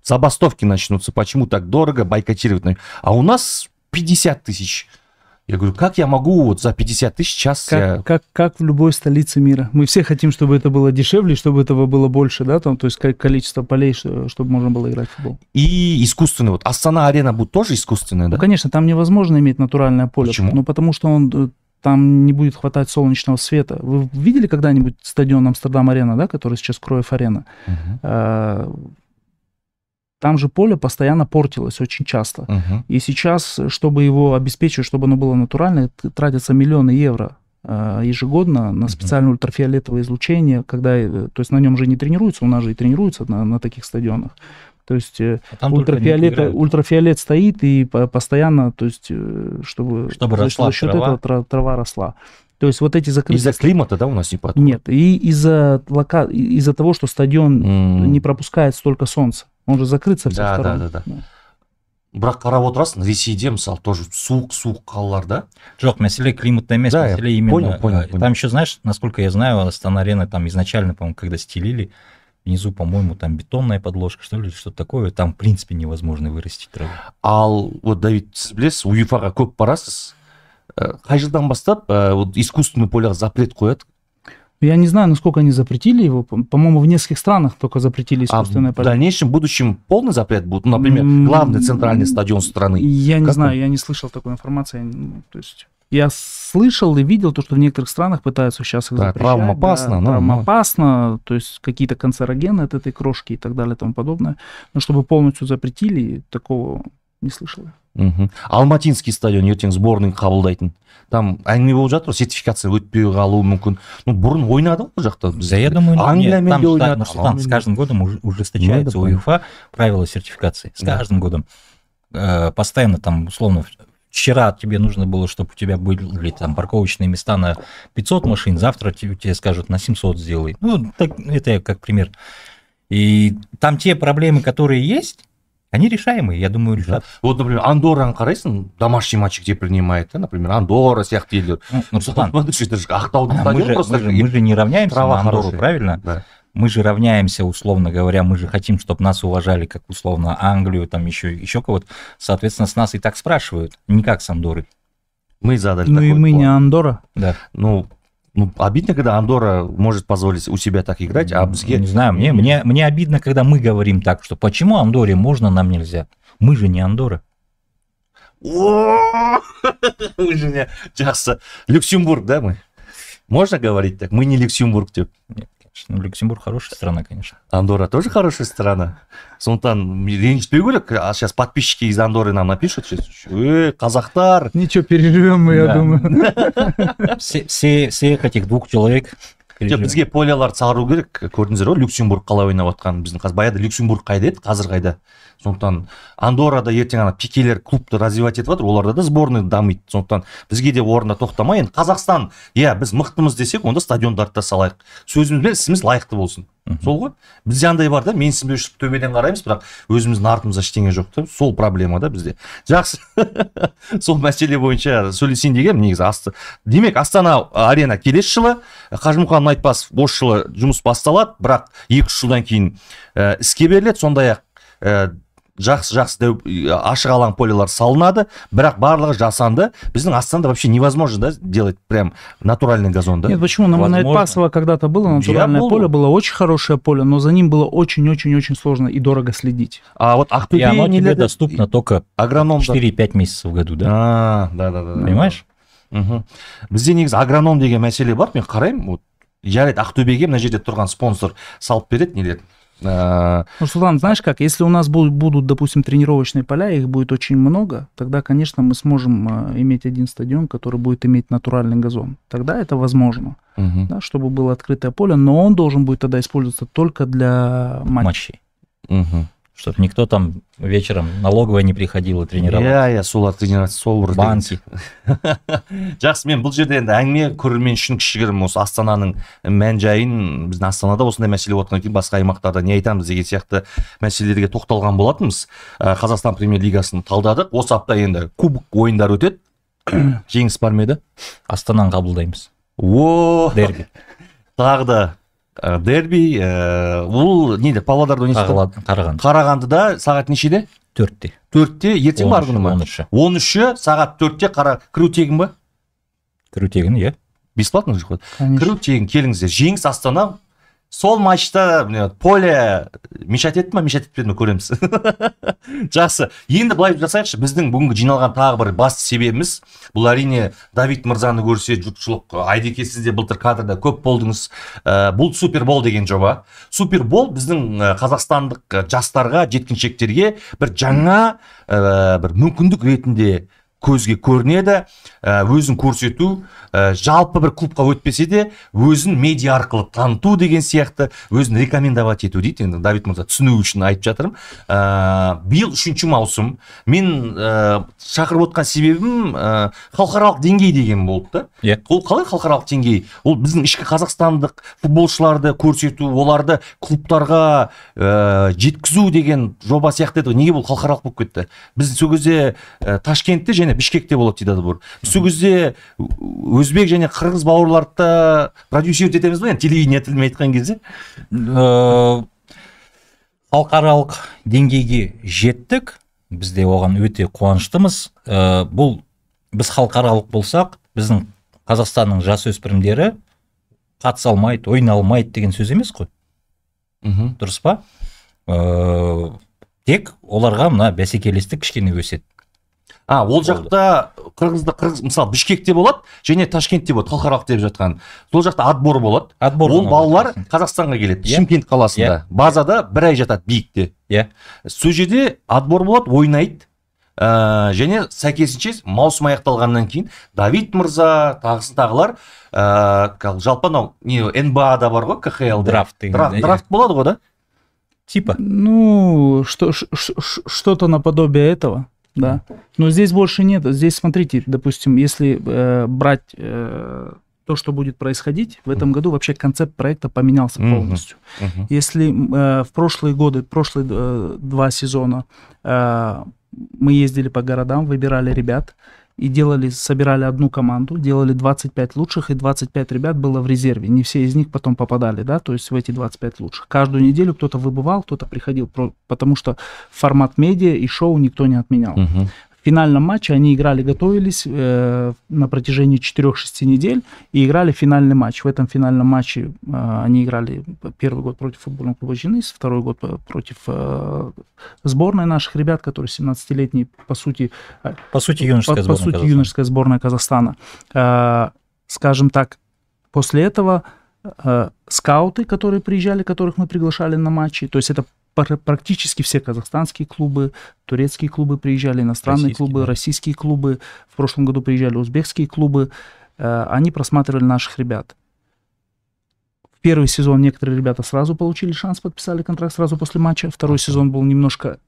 забастовки начнутся, почему так дорого бойкотировать. А у нас 50 тысяч. Я говорю, как я могу вот за 50 тысяч час... Как, я... как, как в любой столице мира. Мы все хотим, чтобы это было дешевле, чтобы этого было больше, да, там, то есть как количество полей, чтобы можно было играть в футбол. И искусственный, вот Астана-арена будет тоже искусственная, да? Ну, конечно, там невозможно иметь натуральное поле. Почему? Ну, потому что он э, там не будет хватать солнечного света. Вы видели когда-нибудь стадион Амстердам-арена, да, который сейчас Кроев-арена? Угу там же поле постоянно портилось очень часто. Угу. И сейчас, чтобы его обеспечить, чтобы оно было натуральное, тратятся миллионы евро э, ежегодно на специальное ультрафиолетовое излучение, когда, э, то есть на нем же не тренируется, у нас же и тренируется на, на таких стадионах. То есть э, а ультрафиолет, ультрафиолет стоит и постоянно, то есть чтобы, чтобы за, за счет трава. этого трава росла. То есть вот эти закрытые... Из-за климата, да, у нас не типа непогода? Нет, и из-за лока... из за того, что стадион mm. не пропускает столько солнца он же закрыт со всех да, сторон да да да, да бірақ қарап отырасың ресейде мысалы тоже суық суық да? жоқ мәселе климатта емес да, мәселе именно понял, понял, э, понял. там еще знаешь насколько я знаю астана арена там изначально по-моему когда стелили внизу по-моему там бетонная подложка что ли что такое там в принципе невозможно вырастить траву ал вот давид сіз білесіз уефаға көп барасыз э, қай жылдан бастап э, вот искусственный полях запрет қояды я не знаю, насколько они запретили его. По-моему, в нескольких странах только запретили а искусственное а поле. в дальнейшем будущем полный запрет будет? Ну, например, главный центральный стадион страны. Я не как знаю, я не слышал такой информации. Ну, то есть я слышал и видел то, что в некоторых странах пытаются сейчас их да, запрещать. Травма опасна. Да, но, ну, травма но... опасна, то есть какие-то канцерогены от этой крошки и так далее и тому подобное. Но чтобы полностью запретили, такого не слышал я алматинский стадион ертең сборный қабылдайтын там әңгіме болып жатыр ғой сертификация өтпей қалуы мүмкін ну бұрын ойнады ғой ол жақта да я думаю англиямен де ойнады ну, с каждым годом ужесточается уефа правила сертификации с каждым годом э, постоянно там условно вчера тебе нужно было, чтобы у тебя были там парковочные места на 500 машин, завтра тебе, тебе скажут на 700 сделай. Ну, так, это я как пример. И там те проблемы, которые есть, они решаемые, я думаю, решат. Да. Вот, например, Андорраны қарайсың домашний матчик где принимает да например андорра сияқты елдер нұрсұлтан смотри это же ақтаудың стадион просто мы же, мы же не равняемся трава на андорру хорошая. правильно да мы же равняемся, условно говоря, мы же хотим, чтобы нас уважали, как условно Англию, там еще, еще кого-то. Соответственно, с нас и так спрашивают, не как с Андоры. Мы задали Ну и мы план. не Андора. Да. Ну, ну, обидно, когда Андора может позволить у себя так играть, а Абзге... Не знаю, мне, мне, мне обидно, когда мы говорим так, что почему Андоре можно, нам нельзя. Мы же не Андора. Мы же не... часто Люксембург, да, мы? Можно говорить так? Мы не Люксембург, деп. ну люксембург хорошая страна конечно Андора тоже хорошая страна сондықтан ренжітпеу керек а сейчас подписчики из андоры нам напишут сейчас эй қазақтар. ничего переживем мы я думаю все всех этих двух человек жоқ бізге поляларды салу керек көрдіңіздер ғой люксембург қалай ойнап жатқанын біздің қазір баяғыда люксембург қайда еді қазір қайда сондықтан андорада ертең ана пикелер клубты развивать етіп жатыр оларда да сборный дамиды сондықтан бізге де орнына тоқтамай енді қазақстан иә біз мықтымыз десек онда стадиондарды да салайық сөзіміз бен ісіміз лайықты болсын сол ғой бізде андай бар да менсінбеушілік төбеден қараймыз бірақ өзіміздің артымызда ештеңе жоқ та сол проблема да бізде жақсы сол мәселе бойынша сөйлесейін дегенмін негізі асты демек астана арена келесі жылы қажымұқан айтпасов осы жылы жұмыс басталады бірақ екі үш жылдан кейін э, іске беріледі сондай ақ э, жақсы жақсы дәу, ашық алаң полялар салынады бірақ барлығы жасанды біздің астанада вообще невозможно да делать прям натуральный газон да нет почему на Манайтпасова когда-то было натуральное поле было очень хорошее поле но за ним было очень очень очень сложно и дорого следить а вот Ақтөбе и оно тебе доступно только агроном 4-5 месяцев в году да а, да да да понимаешь мхм бізде негізі агроном деген мәселе бар мен қараймын вот жарайды ақтөбеге мына жерде тұрған спонсор салып береді нелерді А, ну, Султан, знаешь как, если у нас будут, будут, допустим, тренировочные поля, их будет очень много, тогда, конечно, мы сможем а, иметь один стадион, который будет иметь натуральный газон. Тогда это возможно, угу. да, чтобы было открытое поле, но он должен будет тогда использоваться только для матчей. матчей. Угу. Чтобы никто там вечером налоговая не приходила тренировать. иә иә солар тренироваться, сол банки жақсы мен бұл жерде енді әңгіме көрермен үшін кішігірім осы астананың мән жайын біздің астанада осындай мәселе болып кейін басқа аймақтарда не айтамыз деген сияқты мәселелерге тоқталған болатынбыз э, қазақстан премьер лигасын талдадық осы апта енді кубок ойындары өтеді жеңіс бар ма еді астананы қабылдаймыз о дерби тағы да Э, дерби э, ол неде павлодарда ойнайсыз қарағанды қарағандыда сағат нешеде төртте төртте ертең ба күні ма он үші он үші сағат төртте қара кіру тегін ба кіру тегін иә бесплатно же кіру тегін келіңіздер жеңіс астана сол матчта поле мешать етті ма мешать етпеді ме көреміз жақсы енді былай жасайықшы біздің бүгінгі жиналған тағы бір басты себебіміз бұл әрине давид мырзаны көрсе жұртшылық айдеке сіз де былтыр кадрда көп болдыңыз ә, бұл супербол деген жоба супербол біздің қазақстандық жастарға жеткіншектерге бір жаңа бір мүмкіндік ретінде көзге көрінеді ә, өзін көрсету ә, жалпы бір клубқа өтпесе де өзін медиа арқылы таныту деген сияқты өзін рекомендовать ету дейді енді давид мырза түсіну үшін айтып жатырмын ә, биыл үшінші маусым мен ә, шақырып отқан себебім халықаралық деңгей деген болды да иә. yeah. ол қалай халықаралық деңгей ол біздің ішкі қазақстандық футболшыларды көрсету оларды клубтарға жеткізу деген жоба сияқты еді неге бұл халықаралық болып кетті біз сол кезде ташкентте және бішкекте болады дейді бұл сол кезде өзбек және қырғыз бауырларды да продюсировать етеміз ба енді телевидение тілімен айтқан кезде халықаралық деңгейге жеттік Бізде оған өте қуаныштымыз ә, бұл біз халықаралық болсақ біздің қазақстанның жасөспірімдері қатыса алмайды ойнай алмайды деген сөз емес қой мхм дұрыс па ә, тек оларға мына бәсекелестік кішкене өседі а ол жақта қырғызда қырғыз мысалы бішкекте болады және ташкентте болады халықаралық деп жатқан сол жақта отбор болады отбор ол балалар қазақстанға келеді yeah. Иә. шымкент қаласында иә. базада бір ай жатады биікте иә сол жерде отбор болады ойнайды ә, және сәйкесінше маусым аяқталғаннан кейін давид мырза тағысын тағылар ә, жалпы анау не нба да бар ғой кхл драфт драфт, иә. драфт болады ғой да типа ну что что то наподобие этого да. Но здесь больше нет. Здесь, смотрите, допустим, если э, брать э, то, что будет происходить, в этом году вообще концепт проекта поменялся mm-hmm. полностью. Mm-hmm. Если э, в прошлые годы, прошлые э, два сезона э, мы ездили по городам, выбирали ребят, и делали, собирали одну команду, делали 25 лучших, и 25 ребят было в резерве. Не все из них потом попадали, да, то есть в эти 25 лучших. Каждую неделю кто-то выбывал, кто-то приходил, потому что формат медиа и шоу никто не отменял. Угу финальном матче они играли, готовились э, на протяжении 4-6 недель и играли финальный матч. В этом финальном матче э, они играли первый год против футбольного клуба «Женис», второй год э, против э, сборной наших ребят, которые 17-летние, по сути... Э, по сути, юношеская, по, сборная, по сути, Казахстана. юношеская сборная Казахстана. Э, скажем так, после этого э, скауты, которые приезжали, которых мы приглашали на матчи. То есть это практически все казахстанские клубы, турецкие клубы приезжали, иностранные российские, клубы, да. российские клубы. В прошлом году приезжали узбекские клубы. Э, они просматривали наших ребят. В первый сезон некоторые ребята сразу получили шанс, подписали контракт сразу после матча. Второй сезон был немножко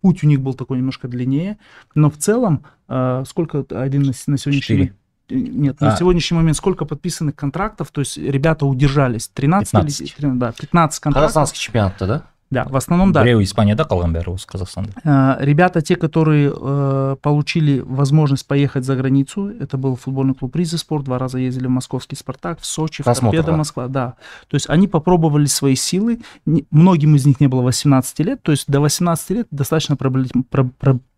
путь у них был такой немножко длиннее, но в целом э, сколько один на, на сегодняшний день? Э, нет, а. сегодняшний момент сколько подписанных контрактов, то есть ребята удержались? 13 15. Или, 13, да, 15 контрактов. Казахстанский чемпионат, да? Да, в основном да. біреу Испания, да, бәрі Казахстан. А, ребята те которые э, получили возможность поехать за границу это был футбольный клуб Риза спорт два раза ездили в московский спартак в сочи в Просмотр, торпедо да. москва да то есть они попробовали свои силы многим из них не было 18 лет то есть до 18 лет достаточно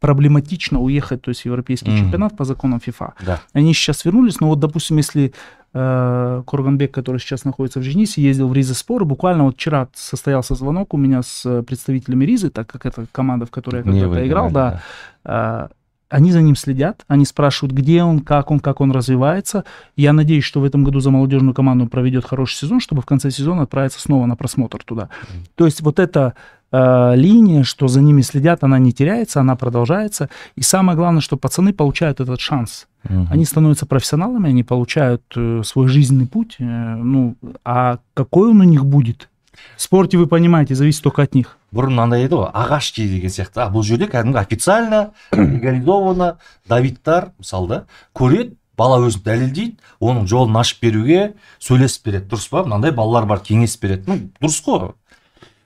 проблематично уехать то есть в европейский mm-hmm. чемпионат по законам фифа да. они сейчас вернулись но вот допустим если Э, Курганбек, который сейчас находится в Женисе, ездил в Риза Спор. Буквально вот вчера состоялся звонок у меня с э, представителями Ризы, так как это команда, в которой я когда-то играл, да. да. Э, они за ним следят, они спрашивают, где он, как он, как он развивается. Я надеюсь, что в этом году за молодежную команду проведет хороший сезон, чтобы в конце сезона отправиться снова на просмотр туда. mm То есть вот это Э, линия, что за ними следят, она не теряется, она продолжается. И самое главное, что пацаны получают этот шанс. Угу. Они становятся профессионалами, они получают э, свой жизненный путь. Э, ну, а какой он у них будет? В спорте, вы понимаете, зависит только от них. бұрын мынандай еді ғой ағаш ке деген сияқты а бұл жерде кәдімгі официально легализовано давидтар мысалы да көреді бала өзін дәлелдейді оның жолын ашып беруге сөйлесіп береді дұрыс па мынандай балалар бар кеңес береді ну дұрыс қой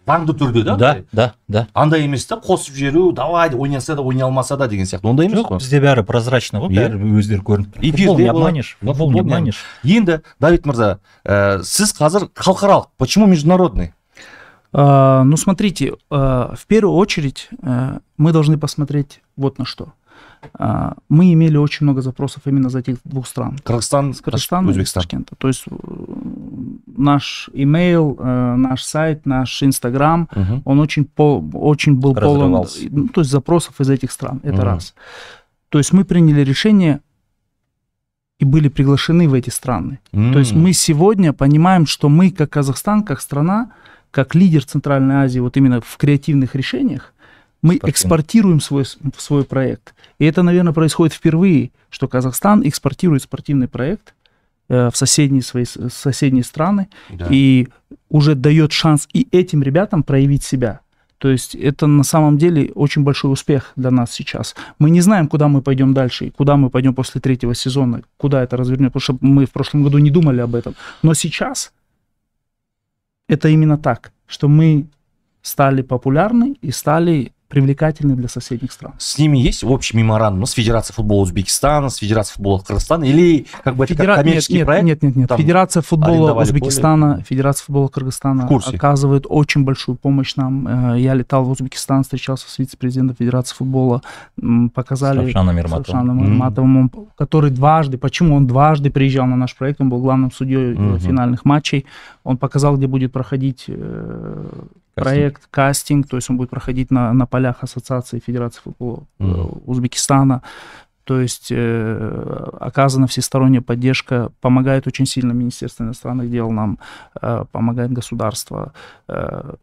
заңды түрде да да да да андай емес та қосып жіберу давай ойнаса да ойнай алмаса да деген сияқты ондай емес қой бізде бәрі прозрачно ғой бәрі өздері көрініп тұр эфирде не обманешь футбол не обманешь енді давид мырза ә, э, сіз қазір халықаралық почему международный э, ну смотрите э, в первую очередь мы должны посмотреть вот на что а, мы имели очень много запросов именно за этих двух стран. Казахстан, Казахстан Узбекистан. Ташкента. То есть э, наш имейл, э, наш сайт, наш Инстаграм, угу. он очень, пол, очень был полон э, ну, то есть запросов из этих стран. Это угу. раз. То есть мы приняли решение и были приглашены в эти страны. Mm. То есть мы сегодня понимаем, что мы, как Казахстан, как страна, как лидер Центральной Азии, вот именно в креативных решениях, мы Спортивный. экспортируем свой, свой проект. И это, наверное, происходит впервые, что Казахстан экспортирует спортивный проект э, в соседние свои соседние страны да. и уже дает шанс и этим ребятам проявить себя. То есть это на самом деле очень большой успех для нас сейчас. Мы не знаем, куда мы пойдем дальше, куда мы пойдем после третьего сезона, куда это развернет, потому что мы в прошлом году не думали об этом. Но сейчас это именно так, что мы стали популярны и стали привлекательны для соседних стран. С ними есть общий меморандум с Федерацией футбола Узбекистана, с Федерацией футбола Кыргызстана или как бы Федера... это коммерческий нет, проект? Нет, нет, нет. Федерация футбола Узбекистана, поле. Федерация футбола Кыргызстана оказывают очень большую помощь нам. Э, я летал в Узбекистан, встречался с вице-президентом Федерации футбола, показали Шавшаном Ерматовым, mm который дважды, почему он дважды приезжал на наш проект, он был главным судьей mm-hmm. финальных матчей. Он показал, где будет проходить э, проект, кастинг, то есть он будет проходить на, на полях Ассоциации Федерации футбола mm. Узбекистана. То есть э, оказана всесторонняя поддержка, помогает очень сильно Министерство иностранных дел нам, э, помогает государство. Э,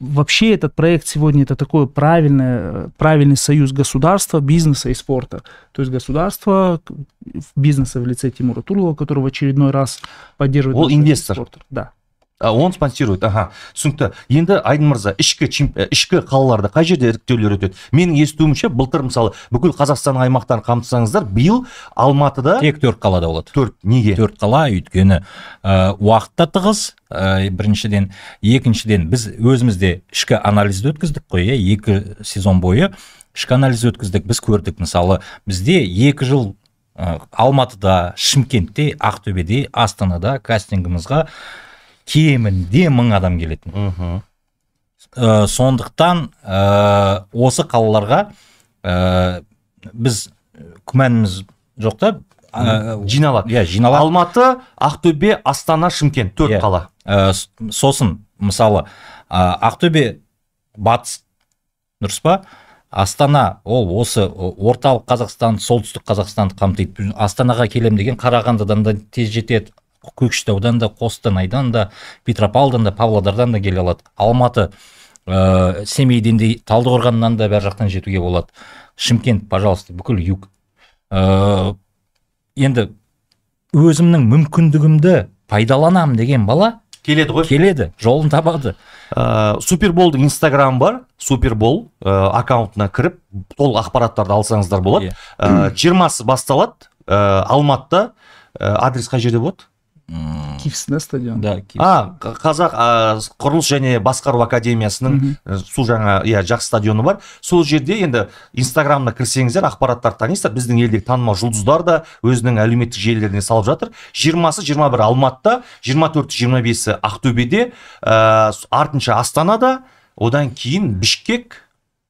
Вообще этот проект сегодня это такой правильный, правильный союз государства, бизнеса и спорта. То есть государство, бизнеса в лице Тимура Турлова, которого в очередной раз поддерживает... All инвестор. Спорт. Да. он спонсирует аха түсінікті енді айдын мырза ішкі чемп... Э, ішкі қалаларда қай жерде іріктеулер өтеді менің естуімше былтыр мысалы бүкіл қазақстан аймақтарын қамтысаңыздар биыл алматыда тек төрт қалада болады төрт неге төрт қала өйткені ә, э, уақыт та тығыз ә, біріншіден екіншіден біз өзімізде ішкі анализді өткіздік қой иә екі сезон бойы ішкі анализ өткіздік біз көрдік мысалы бізде екі жыл ә, алматыда шымкентте ақтөбеде астанада кастингімізға кемінде мың адам келетін мхм ә, сондықтан ә, осы қалаларға ә, біз күмәніміз жоқ та ә, жиналады иә жиналады алматы ақтөбе астана шымкент төрт иә. қала ә, сосын мысалы ә, ақтөбе батыс дұрыс па астана ол осы орталық қазақстан солтүстік қазақстанды қамтиды астанаға келем деген қарағандыдан да тез жетеді көкшетаудан да қостанайдан да петропавлдан да павлодардан да келе алады алматы ә, семейден де талдықорғаннан да бәр жақтан жетуге болады шымкент пожалуйста бүкіл юг ә, енді өзімнің мүмкіндігімді пайдаланамын деген бала келеді ғой келеді жолын табады ә, э, суперболдың инстаграмы бар супербол ә, аккаунтына кіріп ол ақпараттарды алсаңыздар болады иә. жиырмасы басталады ә, алматыда адрес қай жерде болады кивсіне стадион да а қазақ ә, құрылыс және басқару академиясының э, су жаңа иә жақсы стадионы бар сол жерде енді инстаграмына кірсеңіздер ақпараттар танисыздар біздің елдегі танымал жұлдыздар да өзінің әлеуметтік желілеріне салып жатыр жиырмасы жиырма бірі алматыда жиырма төрті жиырма бесі ақтөбеде ә, артынша астанада одан кейін бішкек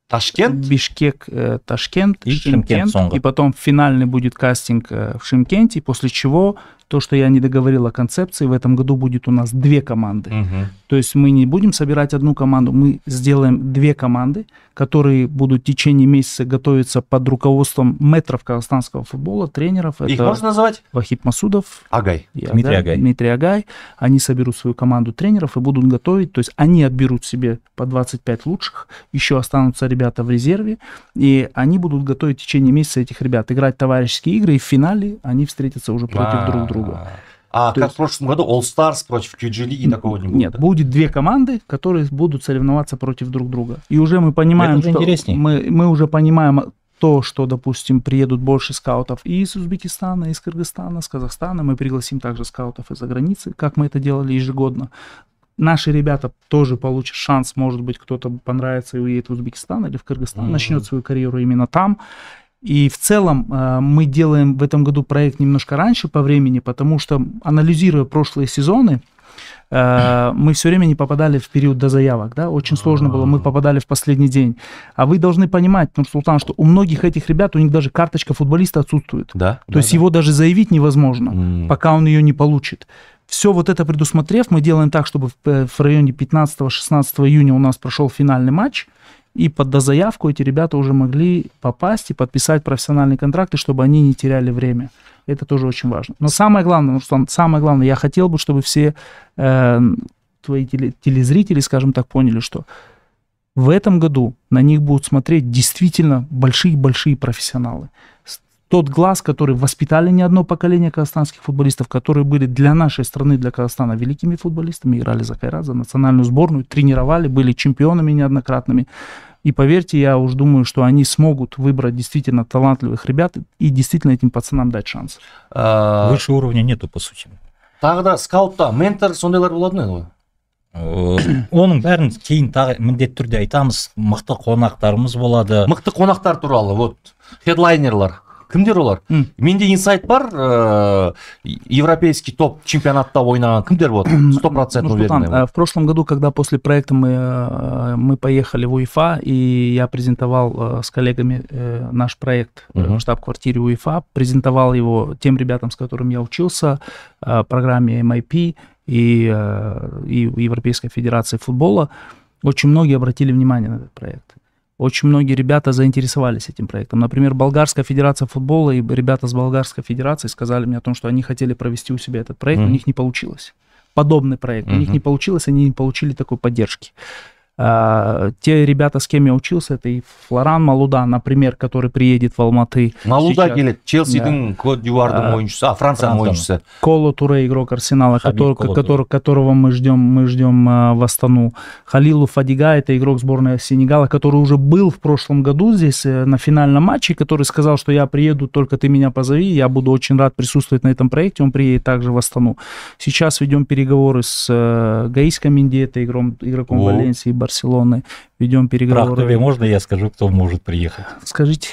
Ташкент. Бишкек, э, Ташкент, и и потом финальный будет кастинг в шымкенте после чего то, что я не договорил о концепции, в этом году будет у нас две команды. Угу. То есть мы не будем собирать одну команду, мы сделаем две команды, которые будут в течение месяца готовиться под руководством метров казахстанского футбола, тренеров. Их Это можно назвать? Вахит Масудов. Агай. Я, Дмитрий Агай. Дмитрий Агай. Они соберут свою команду тренеров и будут готовить. То есть они отберут себе по 25 лучших, еще останутся ребята в резерве, и они будут готовить в течение месяца этих ребят играть товарищеские игры, и в финале они встретятся уже против а, друг друга другу. А. а То как есть... в прошлом году All Stars против QG лиги такого не будет? Нет, да? будет две команды, которые будут соревноваться против друг друга. И уже мы понимаем, Это что интереснее. мы, мы уже понимаем то, что, допустим, приедут больше скаутов и из Узбекистана, и из Кыргызстана, из Казахстана. Мы пригласим также скаутов из-за границы, как мы это делали ежегодно наши ребята тоже получат шанс, может быть, кто-то понравится и уедет в Узбекистан или в Кыргызстан, mm-hmm. начнет свою карьеру именно там. И в целом э, мы делаем в этом году проект немножко раньше по времени, потому что, анализируя прошлые сезоны, э, мы все время не попадали в период до заявок, да, очень сложно было, мы а. попадали в последний день. А вы должны понимать, Нурсултан, что у многих этих ребят, у них даже карточка футболиста отсутствует. Да. То да, есть да. его даже заявить невозможно, mm. пока он ее не получит. Все вот это предусмотрев, мы делаем так, чтобы в э, районе 15-16 июня у нас прошел финальный матч, и под дозаявку эти ребята уже могли попасть и подписать профессиональные контракты, чтобы они не теряли время. Это тоже очень важно. Но самое главное, что ну, самое главное, я хотел бы, чтобы все э, твои телезрители, скажем так, поняли, что в этом году на них будут смотреть действительно большие-большие профессионалы тот глаз, который воспитали не одно поколение казахстанских футболистов, которые были для нашей страны, для Казахстана великими футболистами, играли за Кайрат, за национальную сборную, тренировали, были чемпионами неоднократными. И поверьте, я уж думаю, что они смогут выбрать действительно талантливых ребят и действительно этим пацанам дать шанс. А... Выше уровня нету, по сути. Тогда скаута, скаутта ментор сондайлар болады ма ғой э, оның бәрін кейін тағы міндетті түрде айтамыз мықты қонақтарымыз болады мықты қонақтар туралы вот хедлайнерлар кімдер олар мм. менде инсайт бар ә, э, европейский топ чемпионатта ойнаған кімдер болады мм, сто процентно ну, уверенный э, в прошлом году когда после проекта мы э, мы поехали в уефа и я презентовал с коллегами наш проект в штаб-квартире уефа презентовал его тем ребятам с которыми я учился программе MIP и, и Европейской Федерации футбола очень многие обратили внимание на этот проект. Очень многие ребята заинтересовались этим проектом. Например, Болгарская федерация футбола и ребята с Болгарской федерации сказали мне о том, что они хотели провести у себя этот проект, mm-hmm. у них не получилось. Подобный проект, mm-hmm. у них не получилось, они не получили такой поддержки. А, те ребята, с кем я учился, это и Флоран Малуда, например, который приедет в Алматы. Малуда или Челси да. кот дивуардың а, ойыншысы а франция ойыншысы коло туре игрок арсенала который, который, которого мы ждем мы ждем а, в астану халилу фадига это игрок сборной сенегала который уже был в прошлом году здесь э, на финальном матче который сказал что я приеду только ты меня позови я буду очень рад присутствовать на этом проекте он приедет также в астану сейчас ведем переговоры с э, гаиском инди это игроком игроком О. валенсии Барселоны, ведем переговоры. Прах тебе можно я скажу, кто может приехать? Скажите.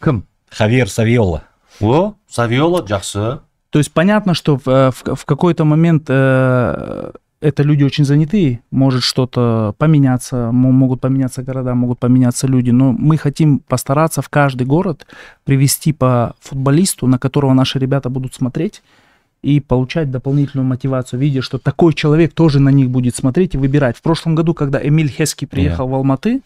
Кем? Хавьер Савиола. О, Савиола, жақсы. То есть понятно, что в, э, в, в какой-то момент э, это люди очень занятые, может что-то поменяться, могут поменяться города, могут поменяться люди, но мы хотим постараться в каждый город привести по футболисту, на которого наши ребята будут смотреть, и получать дополнительную мотивацию, видя, что такой человек тоже на них будет смотреть и выбирать. В прошлом году, когда Эмиль Хески приехал yeah. в Алматы,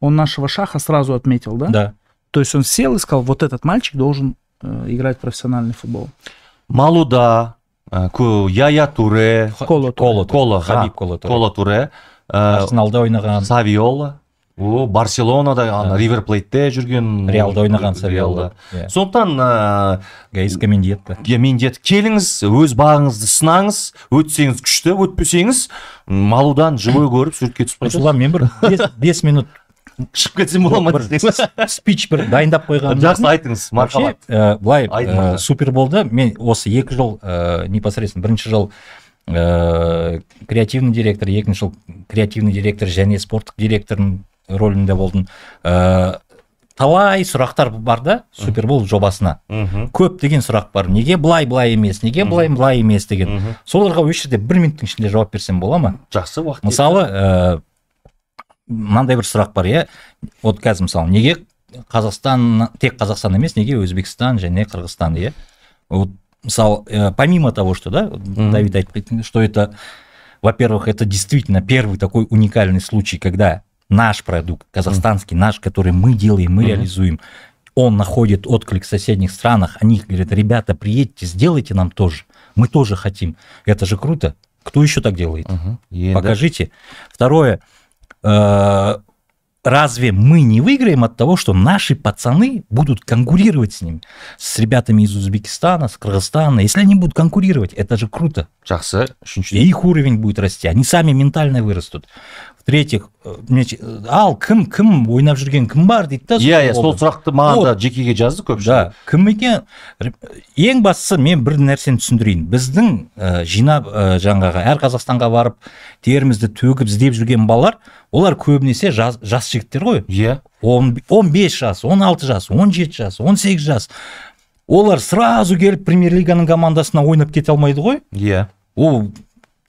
он нашего шаха сразу отметил, да? Да. То есть он сел и сказал, вот этот мальчик должен э, играть в профессиональный футбол. Малуда, э, Яя Туре, Кола Туре, Кола Туре, Арсеналда э, ойнаған, Савиола, о барселонада ана ривер плейтте жүрген реалда ойнаған реалда иә. сондықтан гаиска мендиетті иә мендиет келіңіз өз бағыңызды сынаңыз өтсеңіз күшті өтпесеңіз малудан живой көріп суретке түсіп қайтасыз мен бір бес минут шығып кетсем бола ма спич бір дайындап қойған жақсы айтыңыз мархабат э, былай э, супер болды мен осы екі жыл э, непосредственно бірінші жыл ыыы креативный директор екінші жыл креативный директор және спорттық директордың рөлінде болдым ә, э, талай сұрақтар бар да супербол жобасына көп деген сұрақ бар неге былай былай емес неге былай былай емес деген соларға осы жерде бір минуттың ішінде жауап берсем бола ма жақсы уақыт мысалы ә, бір сұрақ бар иә вот қазір мысалы неге қазақстан тек қазақстан емес неге өзбекстан және қырғызстан иә вот мысалы э, помимо того что да давид айтып что это во первых это действительно первый такой уникальный случай когда наш продукт, казахстанский, наш, который мы делаем, мы реализуем, он находит отклик в соседних странах, они говорят, ребята, приедьте, сделайте нам тоже, мы тоже хотим. Это же круто. Кто еще так делает? Угу. И, Покажите. Да. Второе, э, разве мы не выиграем от того, что наши пацаны будут конкурировать с ними, с ребятами из Узбекистана, с Кыргызстана? Если они будут конкурировать, это же круто. Жақсы. И их уровень будет расти, они сами ментально вырастут. Э, э, ал кім кім ойнап жүрген кім бар дейді да иә иә сол сұрақты маған да жекеге жазды көпшілік да кім екен ең бастысы мен бір нәрсені түсіндірейін біздің ә, жинап ә, жаңағы әр қазақстанға барып терімізді төгіп іздеп жүрген балалар олар көбінесе жас, жас жігіттер ғой иә он бес жас 16 жас 17 жас 18 жас олар сразу келіп премьер лиганың командасына ойнап кете алмайды ғой иә yeah. ол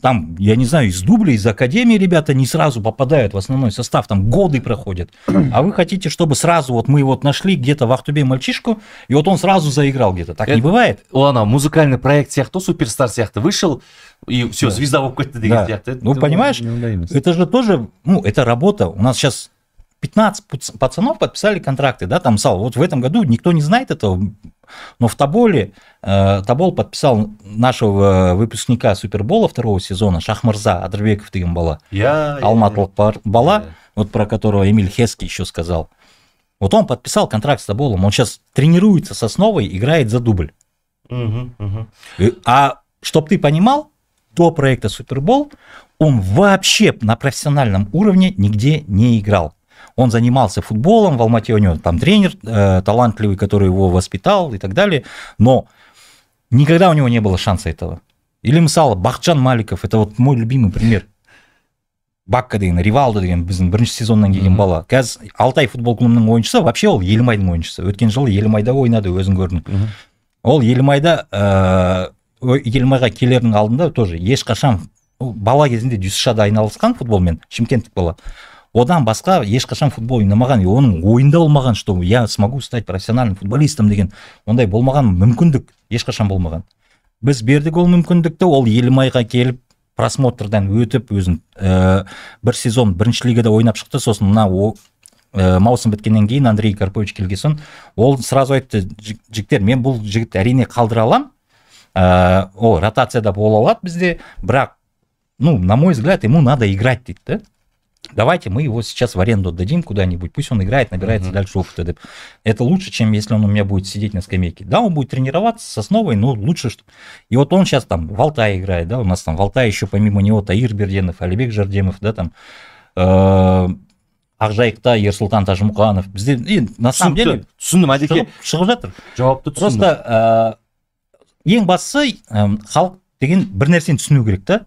там, я не знаю, из дубля, из академии ребята не сразу попадают в основной состав, там годы проходят. А вы хотите, чтобы сразу вот мы вот нашли где-то в Ахтубе мальчишку, и вот он сразу заиграл где-то. Так Это, не бывает. Ладно, музыкальный проект сияқты, суперстар сияқты вышел, и все, да. звезда болып кетті деген да. сияқты. Ну, понимаешь, это же тоже, ну, это работа. У нас сейчас 15 пацанов подписали контракты, да, там, Сал, вот в этом году никто не знает этого, но в Таболе э, Табол подписал нашего выпускника Супербола второго сезона Шахмарза Адрбеков Тыгамбала. Я, Алмат я, Бала, я. вот про которого Эмиль Хески еще сказал. Вот он подписал контракт с Таболом, он сейчас тренируется с основой, играет за дубль. Угу, угу. А чтобы ты понимал, до проекта Супербол он вообще на профессиональном уровне нигде не играл. он занимался футболом, в Алмате у него там тренер э, талантливый, который его воспитал и так далее, но никогда у него не было шанса этого. Или мысалы Бахчан Маликов, это вот мой любимый пример. бакка деген ривалдо деген біздің бірінші сезоннан келген бала қазір алтай футбол клубының ойыншысы вообще ол елімайдың ойыншысы өткен жылы елімайда ойнады өзің көрдің ол елімайда ыыы э, ә, елімайға келердің алдында тоже ешқашан бала кезінде дюсшада айналысқан футболмен шымкенттік бала одан басқа ешқашан футбол ойнамаған оның ойында болмаған что я смогу стать профессиональным футболистом деген ондай болмаған мүмкіндік ешқашан болмаған біз бердік ол мүмкіндікті ол елімайға келіп просмотрдан өтіп өзін ә, бір сезон бірінші лигада ойнап шықты сосын мына ә, маусым біткеннен кейін андрей карпович келген соң ол сразу айтты жігіттер мен бұл жігітті әрине қалдыра аламын ә, э, ол ротацияда бола алады бізде бірақ ну на мой взгляд ему надо играть дейді да давайте мы его сейчас в аренду отдадим куда-нибудь, пусть он играет, набирается угу. дальше опыта. Это лучше, чем если он у меня будет сидеть на скамейке. Да, он будет тренироваться с основой, но лучше, что... И вот он сейчас там в Алтае играет, да, у нас там в Алтае еще помимо него Таир Берденов, Алибек Жардемов, да, там... Э ақжайықта ерсұлтан тажымқанов бізде енді на самом деле түсіндім әдеке шығып жатыр жауапты түсіндім просто ә, э, ең бастысы эм, халық деген бір нәрсені түсіну керек та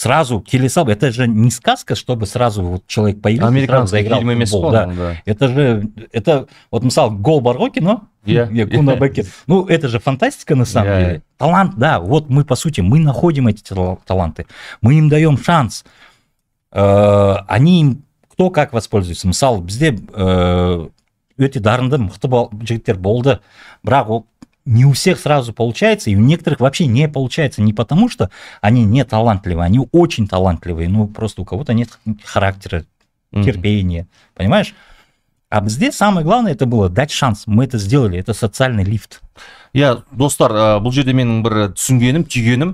сразу телесал, это же не сказка, чтобы сразу вот человек появился, Американские сразу заиграл футбол, да. да. Это же, это, вот мысалы гол Бароки, но yeah. Якуна yeah. Ну, это же фантастика на самом yeah. деле. Талант, да, вот мы, по сути, мы находим эти таланты, мы им даем шанс, э, они им кто как воспользуется. Мысалы, бізде э, өте дарынды, мықты жігіттер болды, бірақ не у всех сразу получается, и у некоторых вообще не получается. Не потому, что они не талантливые, они очень талантливые, ну просто у кого-то нет характера, терпения, понимаешь? А здесь самое главное это было дать шанс. Мы это сделали, это социальный лифт. я достар бұл жерде менің бір түсінгенім түйгенім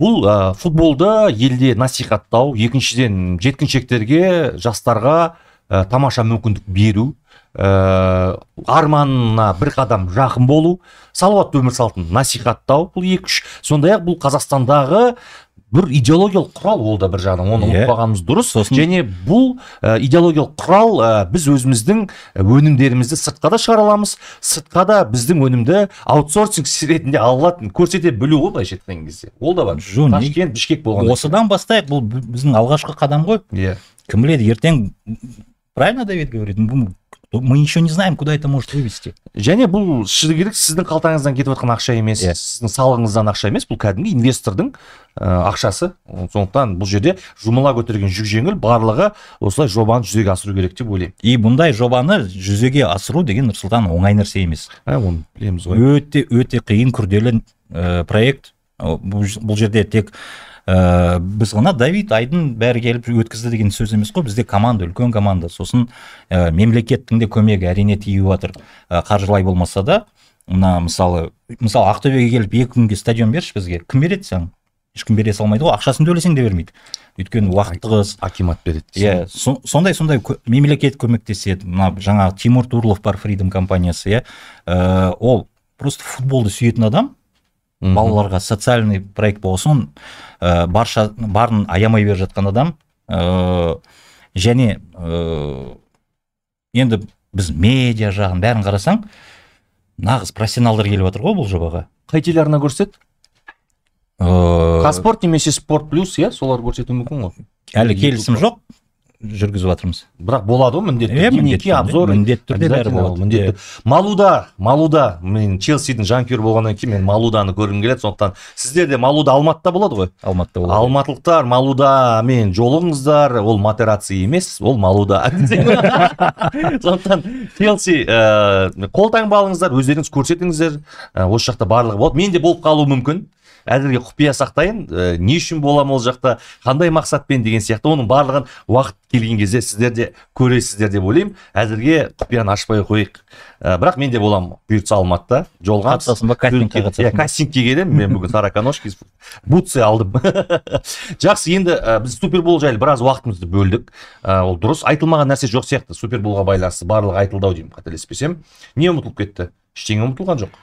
бұл ә, футболды елде насихаттау екіншіден жеткіншектерге жастарға тамаша мүмкіндік беру ә, арманына бір қадам жақын болу салауатты өмір салтын насихаттау бұл екі үш сондай ақ бұл қазақстандағы бір идеологиялық құрал ол да бір жағынан оны yeah. Иә. ұмытпағанымыз дұрыс сосын және бұл ә, идеологиялық құрал ә, біз өзіміздің өнімдерімізді сыртқа да шығара аламыз сыртқа да біздің өнімді аутсорсинг ретінде алатын көрсете білу ғой былайша айтқан кезде ол да бар жоқ ташкент бішкек болған осыдан бастайық бұл біздің алғашқы қадам ғой иә yeah. кім біледі ертең правильно давид говорит мы еще не знаем куда это может вывести және бұл шыны керек сіздің қалтаңыздан кетіп жатқан ақша емес yeah. Иә. сіздің салығыңыздан ақша емес бұл кәдімгі инвестордың э, ақшасы сондықтан бұл жерде жұмыла көтерген жүк жеңіл барлығы осылай жобаны жүзеге асыру керек деп ойлаймын и бұндай жобаны жүзеге асыру деген нұрсұлтан оңай нәрсе емес ә, оны білеміз ғой өте өте қиын күрделі э, проект бұл жерде тек ә, біз ғана давид айдын бәрі келіп өткізді деген сөз емес қой бізде команда үлкен команда сосын ә, мемлекеттің де көмегі әрине тиіп жатыр ә, э, қаржылай болмаса да мына мысалы мысалы ақтөбеге келіп екі күнге стадион берші бізге кім береді саған ешкім бере салмайды ғой ақшасын төлесең де бермейді өйткені уақыт тығыз акимат береді иә сондай сондай мемлекет көмектеседі мына жаңағы тимур турлов бар фридом компаниясы иә ол просто футболды сүйетін адам балаларға социальный проект болсын ә, барша барын аямай беріп жатқан адам ә, және ә, енді біз медиа жағын бәрін қарасаң нағыз профессионалдар келіп жатыр ғой бұл жобаға қай телеарна көрсетеді қазспорт немесе спорт плюс иә солар көрсетуі мүмкін ғой әлі келісім жоқ жүргізіп жатырмыз бірақ болады ғой міндетті түрде обзор міндетті түрде бәрі болады міндетті малуда малуда мен челсидің жанкүйері болғаннан кейін мен малуданы көргім келеді сондықтан сіздер де малуда алматыда болады ғой алматыда болады алматылықтар малудамен жолығыңыздар ол матерация емес ол малуда сондықтан челси ыыы э, қолтаңба алыңыздар өздеріңіз көрсетіңіздер э, осы жақта барлығы болады мен болып қалуы мүмкін әзірге құпия сақтайын ә, не үшін боламын ол жақта қандай мақсатпен деген сияқты оның барлығын уақыт келген кезде сіздер де көресіздер деп ойлаймын әзірге құпияны ашпай қояйық ә, э, бірақ мен де боламын бұйыртса алматыда жолға қатысасың ба кастингке иә кастингке келемін мен бүгін сара бутсы алдым жақсы енді ә, біз супербол жайлы біраз уақытымызды бөлдік ә, ол дұрыс айтылмаған нәрсе жоқ сияқты суперболға байланысты барлығы айтылды ау деймін қателеспесем не ұмытылып кетті ештеңе ұмытылған жоқ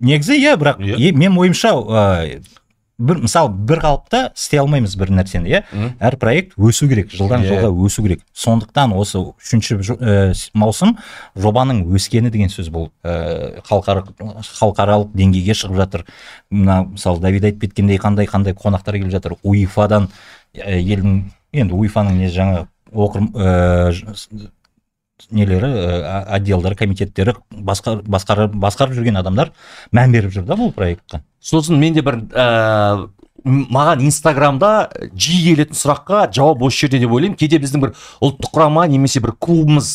негізі иә бірақ yeah. Иә. мен ойымша ә, бір мысалы бір қалыпта істей алмаймыз бір нәрсені иә әр проект өсу керек жылдан yeah. Иә. жылға өсу керек сондықтан осы үшінші ә, маусым жобаның өскені деген сөз бұл ә, халықаралық деңгейге шығып жатыр мына мысалы давид айтып кеткендей қандай қандай қонақтар келіп жатыр уефадан э, елдің енді уифаның не жаңа оқыр ә, нелері ә, отделдары комитеттері басқарып жүрген адамдар мән беріп жүр да бұл проектқа сосын менде бір ә, маған инстаграмда жиі келетін сұраққа жауап осы жерде деп ойлаймын кейде біздің бір ұлттық құрама немесе бір клубымыз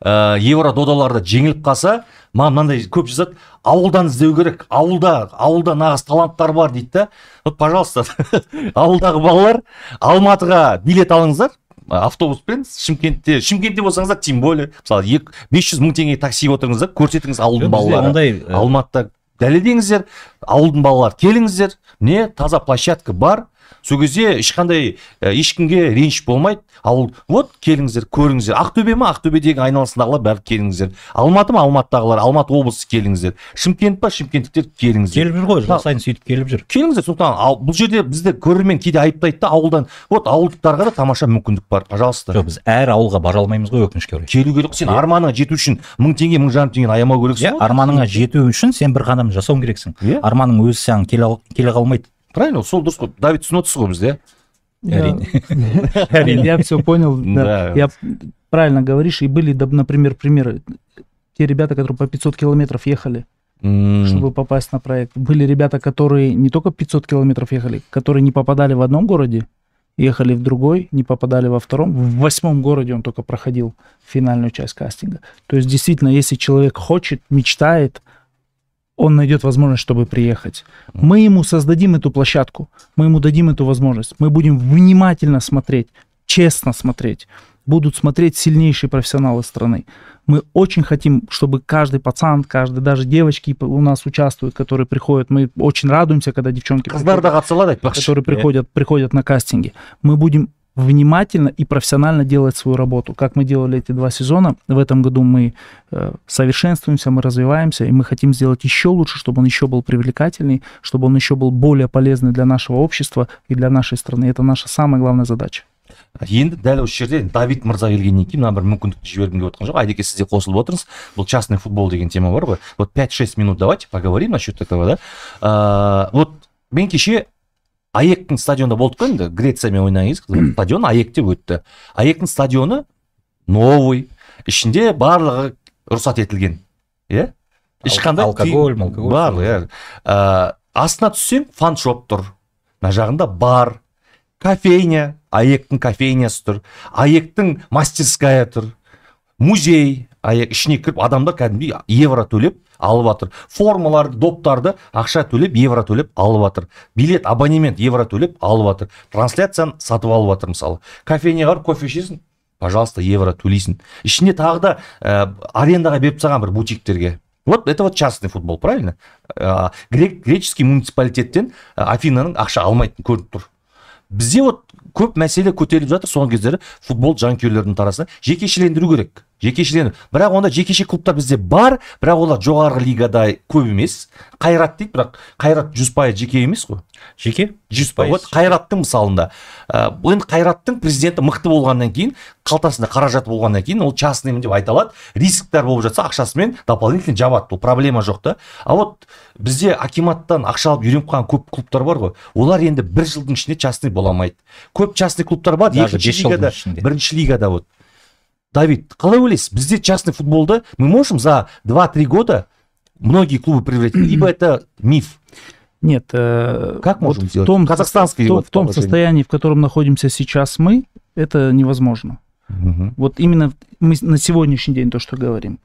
ә, э, евро додаларда жеңіліп қалса маған мынандай көп жазады ауылдан іздеу керек ауылда ауылда нағыз таланттар бар дейді да вот пожалуйста ауылдағы балалар алматыға билет алыңыздар автобуспен шымкентте шымкентте болсаңыздар тем более мысалы екі бес жүз мың теңге таксиге отырыңыз да көрсетіңіз ауылдың балалары ондай алматыда дәлелдеңіздер ауылдың балалары келіңіздер не таза площадка бар сол кезде ешқандай э, ешкімге реніш болмайды ал вот келіңіздер көріңіздер ақтөбе ма ақтөбедегі айналасындағылар бәрі келіңіздер алматы ма алматыдағылар алматы облысы келіңіздер шымкент па шымкенттіктер келіңіздер келіп жүр ғой жыл сайын сөйтіп келіп жүр келіңіздер сондықтан ал бұл жерде бізді көрермен кейде айыптайды да ауылдан вот ауылдықтарға да тамаша мүмкіндік бар пожалуйста жоқ біз әр ауылға бара алмаймыз ғой өкінішке орай келу керек сен арманыңа жету үшін мың теңге мың жарым теңгені аямау керексің иә арманыңа жету үшін сен бір қадам жасауың керексің иә арманың өзі саған келе қалмайды правильно сол дұрыс қой давид түсініп ғой бізде әрине әрине я все понял да я правильно говоришь и были например примеры те ребята которые по 500 километров ехали чтобы попасть на проект были ребята которые не только 500 километров ехали которые не попадали в одном городе ехали в другой, не попадали во втором. В восьмом городе он только проходил финальную часть кастинга. То есть, действительно, если человек хочет, мечтает, он найдет возможность, чтобы приехать. Мы ему создадим эту площадку, мы ему дадим эту возможность. Мы будем внимательно смотреть, честно смотреть. Будут смотреть сильнейшие профессионалы страны. Мы очень хотим, чтобы каждый пацан, каждый, даже девочки у нас участвуют, которые приходят. Мы очень радуемся, когда девчонки приходят, которые приходят, приходят на кастинги. Мы будем внимательно и профессионально делать свою работу. Как мы делали эти два сезона, в этом году мы э, совершенствуемся, мы развиваемся, и мы хотим сделать еще лучше, чтобы он еще был привлекательней, чтобы он еще был более полезный для нашего общества и для нашей страны. Это наша самая главная задача а енді дәл осы жерде давид мырза келгеннен кейін мына бір мүмкіндікті жібергім келіп отқан жоқ айдеке сіз де қосылып отырсыз бұл частный футбол деген тема бар ғой вот пять шесть минут давайте поговорим насчет этого да а, вот мен кеше аектің стадионында болдық қой енді грециямен ойнаған кезде стадион аекте өтті аектің стадионы новый ішінде барлығы рұқсат етілген иә ешқандай алкоголь алкоголь барлығы иә астына түссең фан шоп тұр мына жағында бар кофейня аектің кофейнясы тұр аектің мастерская тұр музей аек ішіне кіріп адамдар кәдімгідей евро төлеп алып жатыр формаларды доптарды ақша төлеп евро төлеп алып жатыр билет абонемент евро төлеп алып жатыр трансляцияны сатып алып жатыр мысалы кофейняға барып кофе ішесің пожалуйста евро төлейсің ішіне тағы да э, арендаға беріп тастаған бір бутиктерге вот это вот частный футбол правильно ә, греческий муниципалитеттен э, афинаның ақша алмайтыны көрініп тұр бізде вот көп мәселе көтеріліп жатыр соңғы кездері футбол жанкүйерлерінің тарасына жекешелендіру керек жекешеден бірақ онда жекеше клубтар бізде бар бірақ олар жоғары лигада көп емес қайрат дейді бірақ қайрат жүз пайыз жеке емес қой жеке жүз пайыз вот қайраттың мысалында ә, енді қайраттың президенті мықты болғаннан кейін қалтасында қаражат болғаннан кейін ол частныймын деп айта алады рисктар болып жатса ақшасымен дополнительно жабады ол проблема жоқ та а вот бізде акиматтан ақша алып үйреніп қалған көп клубтар бар ғой олар енді бір жылдың ішінде частный бола алмайды көп частный клубтар бар екінші лигада бірінші лигада вот давид қалай ойлайсыз бізде частный футболды мы можем за 2-3 года многие клубы превратить либо это миф нет, э, как можем вот в том, казахстанский в том, в том состоянии, в котором находимся сейчас мы, это невозможно. Угу. Вот именно мы на сегодняшний день то, что говорим.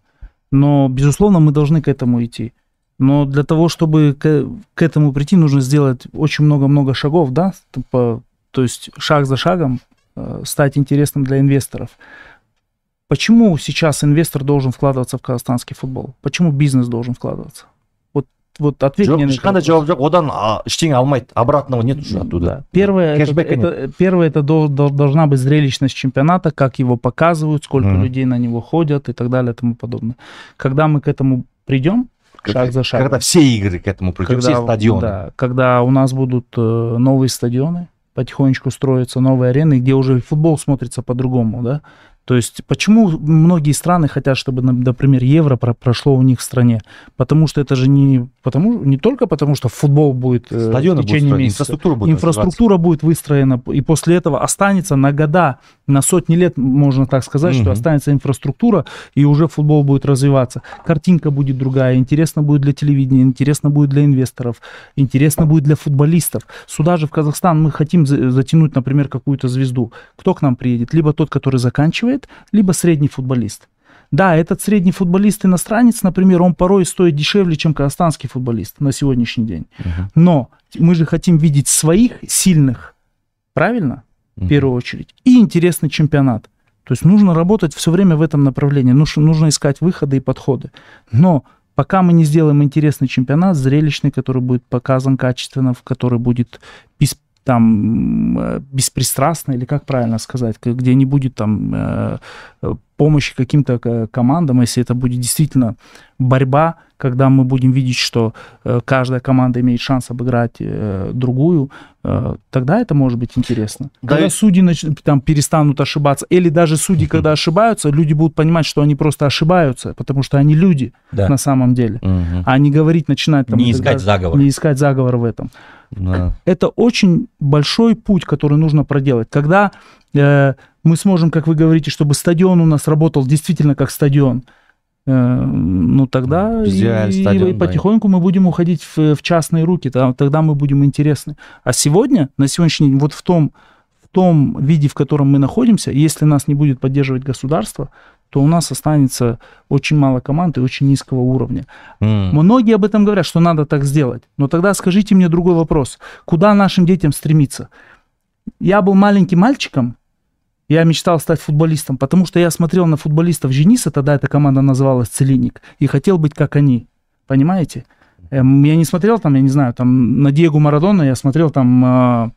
Но, безусловно, мы должны к этому идти. Но для того, чтобы к, к этому прийти, нужно сделать очень много-много шагов, да, по, то есть шаг за шагом э, стать интересным для инвесторов. Почему сейчас инвестор должен вкладываться в казахстанский футбол? Почему бизнес должен вкладываться? Вот, вот ответь мне на ешқандай жауап жоқ одан а, ештеңе алмайды обратного нет уже оттуда первое это, это, первое это должна быть зрелищность чемпионата как его показывают сколько mm-hmm. людей на него ходят и так далее и тому подобное когда мы к этому придем шаг за шагом. Когда все игры к этому придем, когда, все стадионы. Да, когда у нас будут э, новые стадионы, потихонечку строятся новые арены, где уже футбол смотрится по-другому, да. То есть почему многие страны хотят, чтобы, например, евро про прошло у них в стране? Потому что это же не, потому, не только потому, что футбол будет э, Стадионы в течение будет месяца. Инфраструктура будет, инфраструктура будет выстроена, и после этого останется на года, на сотни лет, можно так сказать, угу. что останется инфраструктура, и уже футбол будет развиваться. Картинка будет другая, интересно будет для телевидения, интересно будет для инвесторов, интересно будет для футболистов. Сюда же в Казахстан мы хотим затянуть, например, какую-то звезду. Кто к нам приедет? Либо тот, который заканчивает, стоит, либо средний футболист. Да, этот средний футболист иностранец, например, он порой стоит дешевле, чем казахстанский футболист на сегодняшний день. Uh-huh. Но мы же хотим видеть своих сильных, правильно? Uh-huh. В первую очередь. И интересный чемпионат. То есть нужно работать все время в этом направлении. Нужно, нужно искать выходы и подходы. Но пока мы не сделаем интересный чемпионат, зрелищный, который будет показан качественно, в который будет без там э, беспристрастно, или как правильно сказать, где не будет там э, э, помощи каким-то командам, если это будет действительно борьба, когда мы будем видеть, что каждая команда имеет шанс обыграть другую, тогда это может быть интересно. когда и... судьи нач... там, перестанут ошибаться, или даже судьи, угу. когда ошибаются, люди будут понимать, что они просто ошибаются, потому что они люди да. на самом деле, угу. а не говорить начинать... Там, не искать заговор. Не искать заговор в этом. Да. Это очень большой путь, который нужно проделать. Когда э, мы сможем, как вы говорите, чтобы стадион у нас работал действительно как стадион, э, ну тогда и, стадион, и потихоньку да. мы будем уходить в, в частные руки, тогда, тогда мы будем интересны. А сегодня, на сегодняшний день, вот в том, в том виде, в котором мы находимся, если нас не будет поддерживать государство, то у нас останется очень мало команд и очень низкого уровня. Mm. Многие об этом говорят, что надо так сделать. Но тогда скажите мне другой вопрос. Куда нашим детям стремиться? Я был маленьким мальчиком, я мечтал стать футболистом, потому что я смотрел на футболистов Жениса, тогда эта команда называлась Целиник и хотел быть как они. Понимаете? Эм, я не смотрел там, я не знаю, там на Диего Марадона, я смотрел там э,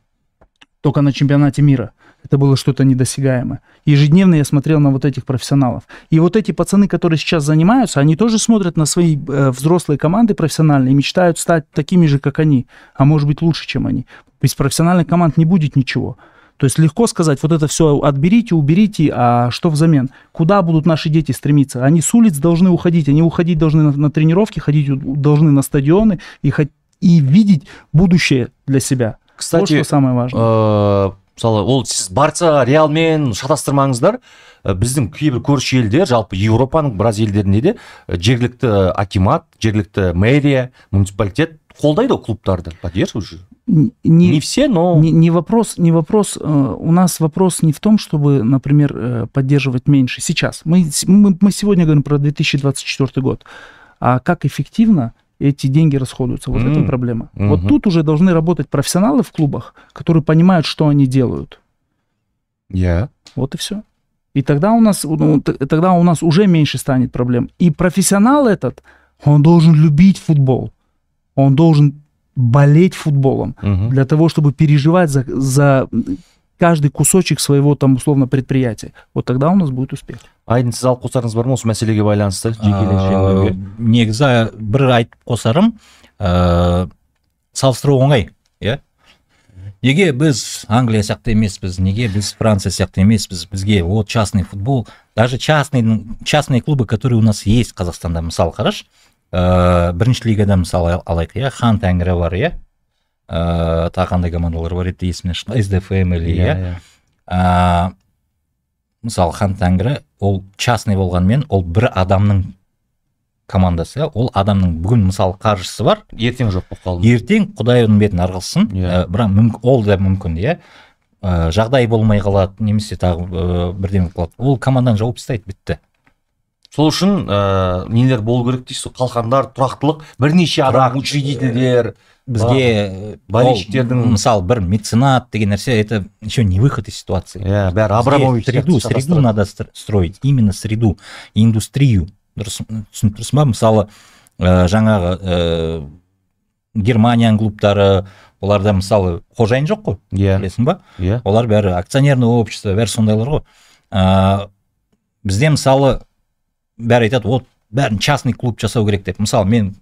только на чемпионате мира. Mm это было что-то недосягаемое. Ежедневно я смотрел на вот этих профессионалов. И вот эти пацаны, которые сейчас занимаются, они тоже смотрят на свои э, взрослые команды профессиональные и мечтают стать такими же, как они, а может быть лучше, чем они. Без профессиональных команд не будет ничего. То есть легко сказать, вот это все отберите, уберите, а что взамен? Куда будут наши дети стремиться? Они с улиц должны уходить, они уходить должны на, на тренировки, ходить должны на стадионы и, и видеть будущее для себя. Кстати, вот что самое важное. Э, мысалы ол сіз барса реалмен шатастырмаңыздар э, біздің кейбір көрші елдер жалпы еуропаның біраз елдерінде де э, жергілікті э, акимат жергілікті мэрия муниципалитет қолдайды ол клубтарды поддерживают не, не все, но... Не, не вопрос, не вопрос. У нас вопрос не в том, чтобы, например, поддерживать меньше. Сейчас. Мы, мы, мы сегодня говорим про 2024 год. А как эффективно эти деньги расходуются. Вот mm-hmm. это проблема. Mm-hmm. Вот тут уже должны работать профессионалы в клубах, которые понимают, что они делают. Я. Yeah. Вот и все. И тогда у нас, ну, тогда у нас уже меньше станет проблем. И профессионал этот, он должен любить футбол. Он должен болеть футболом угу. для того, чтобы переживать за, за каждый кусочек своего там условно предприятия. Вот тогда у нас будет успех. айдын сіз алып қосарыңыз бар ма осы мәселеге байланысты негізі бір айтып қосарым ыыы салыстыру оңай иә неге біз англия сияқты емеспіз неге біз франция сияқты емеспіз бізге вот частный футбол даже частный частные клубы которые у нас есть қазақстанда мысалы қарашы ыыы бірінші лигада мысалы алайық иә хан тәңірі бар иә ыыы э, тағы қандай командалар бар еді есімнен шықты сд фэмили иә мысалы хан тәңірі ол частный болғанымен ол бір адамның командасы ол адамның бүгін мысалы қаржысы бар ертең жоқ болып қалды ертең құдай оның бетін ары қылсын иә. э, бірақ ол да мүмкін иә э, жағдай болмай қалады немесе тағы ыыы бірдеңе қалады ол команданы жауып тастайды бітті сол үшін ыыы э, нелер болу керек дейсіз ғой қалқандар тұрақтылық бірнеше адам учредительдер бізге э, болельщиктердің мысалы бір меценат деген нәрсе это еще не выход из ситуации иә бәрі абрамович среду среду надо строить именно среду индустрию дұрыс түсініп тұрсың ба мысалы ә, жаңағы ә, германияның клубтары оларда мысалы қожайын жоқ қой иә білесің ба иә олар бәрі акционерное общество бәрі сондайлар ғой ә, бізде мысалы бәрі айтады ол бәрін частный клуб жасау керек деп мысалы мен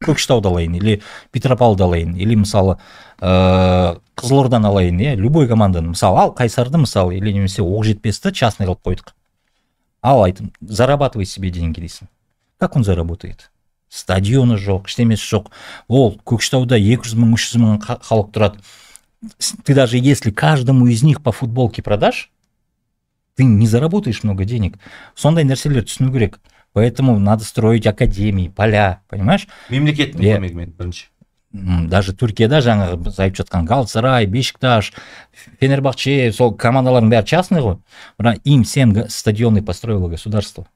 көкшетауды алайын или петропавлды алайын или мысалы ыыы э, ә, қызылорданы алайын иә любой команданы мысалы ал қайсарды мысалы или немесе оқжетпесті частный қылып қойдық ал айтым, зарабатывай себе деньги дейсің как он заработает стадионы жоқ ештемесі жоқ ол көкшетауда 200 жүз мың үш жүз мың халық тұрады ты даже если каждому из них по футболке продашь ты не заработаешь много денег сондай нәрселер түсіну керек поэтому надо строить академии поля понимаешь мемлекеттің көмегімен бірінші даже түркияда жаңағы біз айтып жатқан галсарай бешикташ фенербахче сол командалардың бәрі частный ғой бірақ им всем стадионы построило государство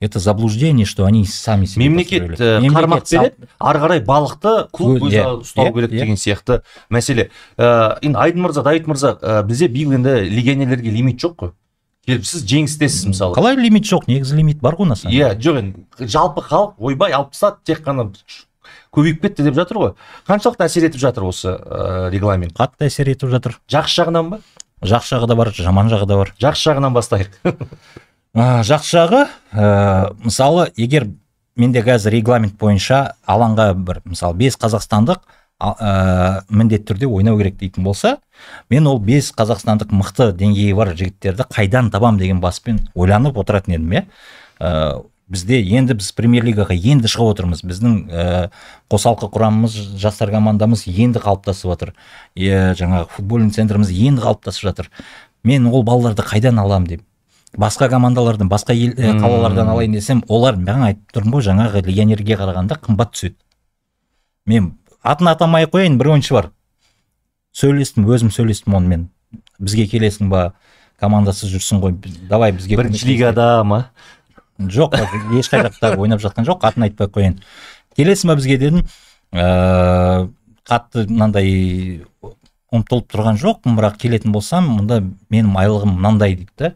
это заблуждение что они сами себе мемлекет қармақ э, береді ары қарай балықты клуб өзі ұстау керек деген сияқты мәселе ә, э, енді айдын мырза давид мырза ә, бізде биыл енді легионерлерге лимит жоқ қой келіп сіз жеңістесіз мысалы қалай лимит жоқ негізі лимит бар ғой на самом иә жоқ енді жалпы халық ойбай алып тастады тек қана көбейіп кетті деп жатыр ғой қаншалықты әсер етіп жатыр осы ә, регламент қатты әсер етіп жатыр жақсы жағынан ба жақсы жағы да бар жаман жағы да бар жақсы жағынан бастайық ә, жақсы жағы ә, мысалы егер менде қазір регламент бойынша алаңға бір мысалы бес қазақстандық ә, міндетті түрде ойнау керек дейтін болса мен ол бес қазақстандық мықты деңгейі бар жігіттерді қайдан табам деген баспен ойланып отыратын едім иә ә, бізде енді біз премьер лигаға енді шығып отырмыз біздің ә, қосалқы құрамымыз жастар командамыз енді қалыптасып жатыр иә жаңағы футбольный центріміз енді қалыптасып жатыр мен ол балаларды қайдан аламын деп басқа командалардан басқа ел э, қалалардан алайын десем олар маған айтып тұрмын ғой жаңағы легионерге қарағанда қымбат түседі мен атын атамай ақ қояйын бір ойыншы бар сөйлестім өзім сөйлестім онымен бізге келесің ба командасыз жүрсің ғой давай бізге бірінші лигада ма жоқ ешқай жақта ойнап жатқан жоқ атын айтпай ақ қояйын келесің ба бізге дедім ыыы э, қатты мынандай ұмтылып тұрған жоқпын бірақ келетін болсам мұнда менің айлығым мынандай дейді да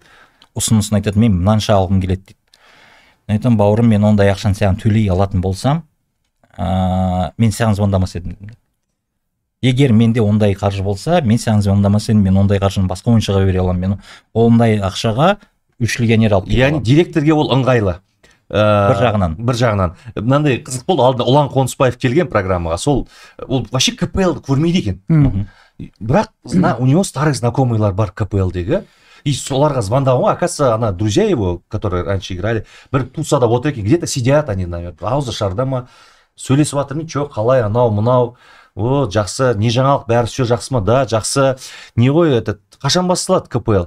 ұсынысын айтады мен мынанша алғым келеді дейді мен айтамын бауырым мен ондай ақшаны саған төлей алатын болсам ә, мен саған звондамас едім егер менде ондай қаржы болса мен саған звондамас едім мен ондай қаржыны басқа ойыншыға бере аламын мен ондай ақшаға үш легионер алып яғни директорге ол ыңғайлы ә, бір жағынан бір жағынан мынандай қызық болды алдында ұлан қонысбаев келген программаға сол ол вообще кплды көрмейді екен бірақ у него старый знакомыйлар бар кплдегі и соларға звондаған ғой оказывается ана друзья его которые раньше играли бір тусада отыр екен где то сидят они наверное ауызы шарда ма сөйлесіп жатыр че қалай анау мынау о жақсы не жаңалық бәрі все жақсы ма да жақсы не ғой этот қашан басталады кпл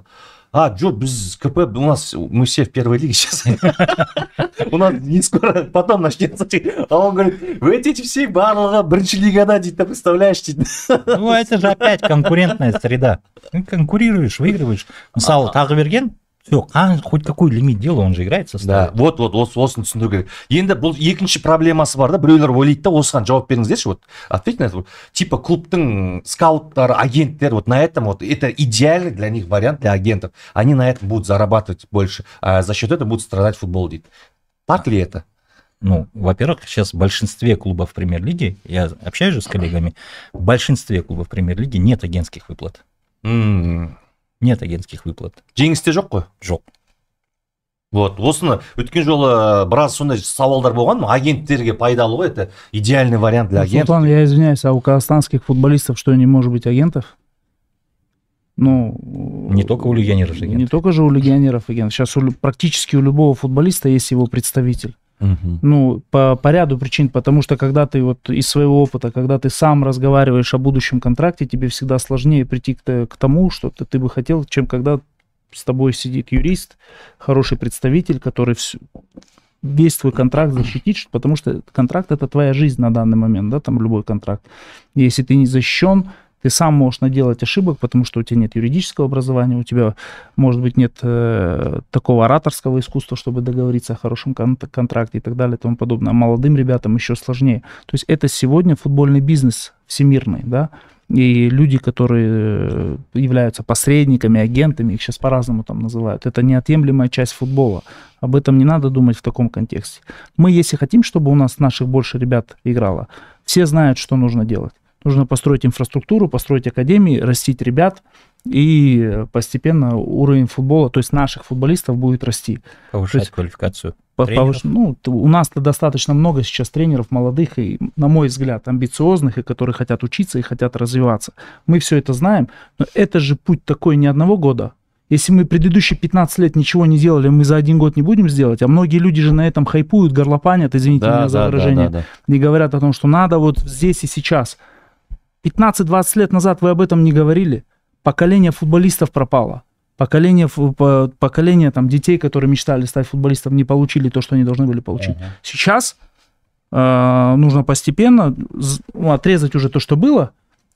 а, джо, біз КП, у нас, мы все в первой лиге сейчас. У нас не скоро, потом начнется. А он говорит, вы эти все барлығы бірінші лигада, дейді, ты представляешь, дейді. Ну, это же опять конкурентная среда. Ты конкурируешь, выигрываешь. Мысалы, берген? все а хоть какой лимит дел он же играет составы да вот вот вот осыны түсіндіру керек енді бұл екінші проблемасы бар да біреулер ойлайды да осыған жауап беріңіздерші вот ответьте на это типа клубтың скауттары агенттері вот на этом вот это идеальный для них вариант для агентов они на этом будут зарабатывать больше а за счет этого будут страдать футбол дейді так ли это ну, во-первых, сейчас в большинстве клубов премьер-лиги, я общаюсь же с коллегами, в большинстве клубов премьер-лиги нет агентских выплат. Mm нет агентских выплат жеңісте жоқ қой жоқ вот осыны өткен жолы э, біраз сондай сауалдар болған агенттерге пайдалы ғой это идеальный вариант для ну, агентов Султан, я извиняюсь а у казахстанских футболистов что не может быть агентов ну не только у легионеров агент. не только же у легионеров агент сейчас у, практически у любого футболиста есть его представитель ну, по, по ряду причин, потому что когда ты вот из своего опыта, когда ты сам разговариваешь о будущем контракте, тебе всегда сложнее прийти к, к тому, что ты, ты бы хотел, чем когда с тобой сидит юрист, хороший представитель, который всю, весь твой контракт защитит, потому что контракт это твоя жизнь на данный момент, да, там любой контракт. Если ты не защищен, ты сам можешь наделать ошибок, потому что у тебя нет юридического образования, у тебя, может быть, нет э, такого ораторского искусства, чтобы договориться о хорошем кон- контракте и так далее и тому подобное. А молодым ребятам еще сложнее. То есть это сегодня футбольный бизнес всемирный, да, и люди, которые э, являются посредниками, агентами, их сейчас по-разному там называют, это неотъемлемая часть футбола. Об этом не надо думать в таком контексте. Мы, если хотим, чтобы у нас наших больше ребят играло, все знают, что нужно делать. Нужно построить инфраструктуру, построить академии, растить ребят, и постепенно уровень футбола, то есть наших футболистов будет расти. Повышать есть, квалификацию. Повыш... Ну, у нас-то достаточно много сейчас тренеров молодых и, на мой взгляд, амбициозных, и которые хотят учиться и хотят развиваться. Мы все это знаем, но это же путь такой не одного года. Если мы предыдущие 15 лет ничего не делали, мы за один год не будем сделать, а многие люди же на этом хайпуют, горлопанят, извините да, меня за да, выражение, да, да, да. и говорят о том, что надо вот здесь и сейчас – 15-20 лет назад вы об этом не говорили. Поколение футболистов пропало. Поколение, поколение там, детей, которые мечтали стать футболистом, не получили то, что они должны были получить. Uh-huh. Сейчас э, нужно постепенно ну, отрезать уже то, что было,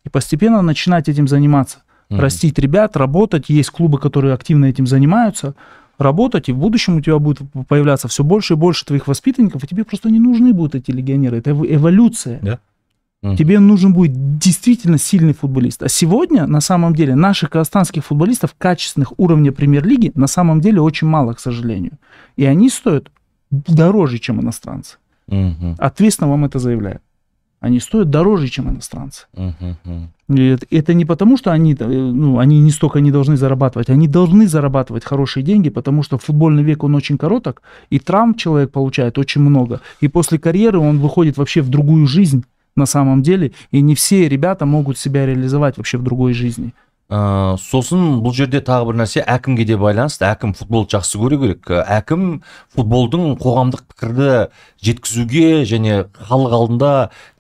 и постепенно начинать этим заниматься. Uh-huh. Растить ребят, работать. Есть клубы, которые активно этим занимаются работать, и в будущем у тебя будет появляться все больше и больше твоих воспитанников, и тебе просто не нужны будут эти легионеры. Это эволюция. Да? Mm. Тебе нужен будет действительно сильный футболист. А сегодня, на самом деле, наших казахстанских футболистов качественных уровня премьер-лиги на самом деле очень мало, к сожалению. И они стоят дороже, чем иностранцы. Mm-hmm. Ответственно вам это заявляю. Они стоят дороже, чем иностранцы. Uh-huh. Это, это не потому, что они, э, ну, они не столько не должны зарабатывать, они должны зарабатывать хорошие деньги, потому что футбольный век он очень короток, и травм человек получает очень много. И после карьеры он выходит вообще в другую жизнь. на самом деле и не все ребята могут себя реализовать вообще в другой жизни ә, сосын бұл жерде тағы бір нәрсе әкімге де байланысты әкім футболды жақсы көру керек ә, әкім футболдың қоғамдық пікірді жеткізуге және халық алдында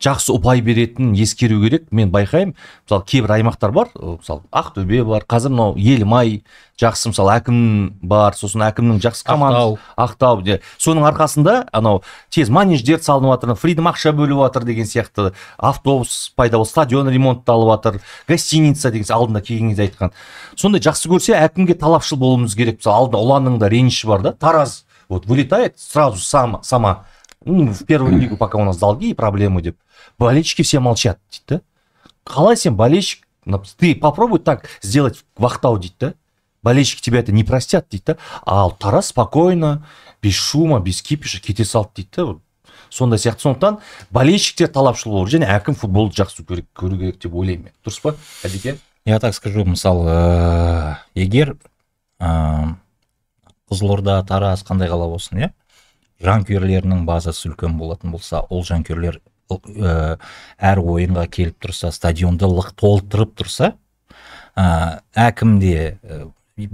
жақсы ұпай беретінін ескеру керек мен байқаймын мысалы кейбір аймақтар бар мысалы ақтөбе бар қазір мынау елімай жақсы мысалы әкім бар сосын әкімнің жақсы команда ақтау де. соның арқасында анау тез манеждер салынып жатыр фридом ақша бөліп жатыр деген сияқты автобус пайда болды стадион ремонтталып жатыр гостиница деген алдында келген кезде айтқан сондай жақсы көрсе әкімге талапшыл болуымыз керек мысалы алдында ұланның да реніші бар да тараз вот вылетает сразу сама сама ну, в первую лигу, пока у нас долги и проблемы деп болельщики все молчат дейді да қалай сен болельщик ты попробуй так сделать в вахтау дейді да болельщики тебя это не простят дейді да ал тарас спокойно без шума без кипиша кете салды дейді да вот сондай сияқты сондықтан болельщиктер талапшыл болу және әкім футболды жақсы көру керек деп ойлаймын мен дұрыс па әдеке я так скажу мысалы э, егер ыыы э, қызылорда тараз қандай қала болсын иә жанкүйерлерінің базасы үлкен болатын болса ол жанкүйерлер ә, әр ойынға келіп тұрса стадионды лық толтырып тұрса ә, әкімде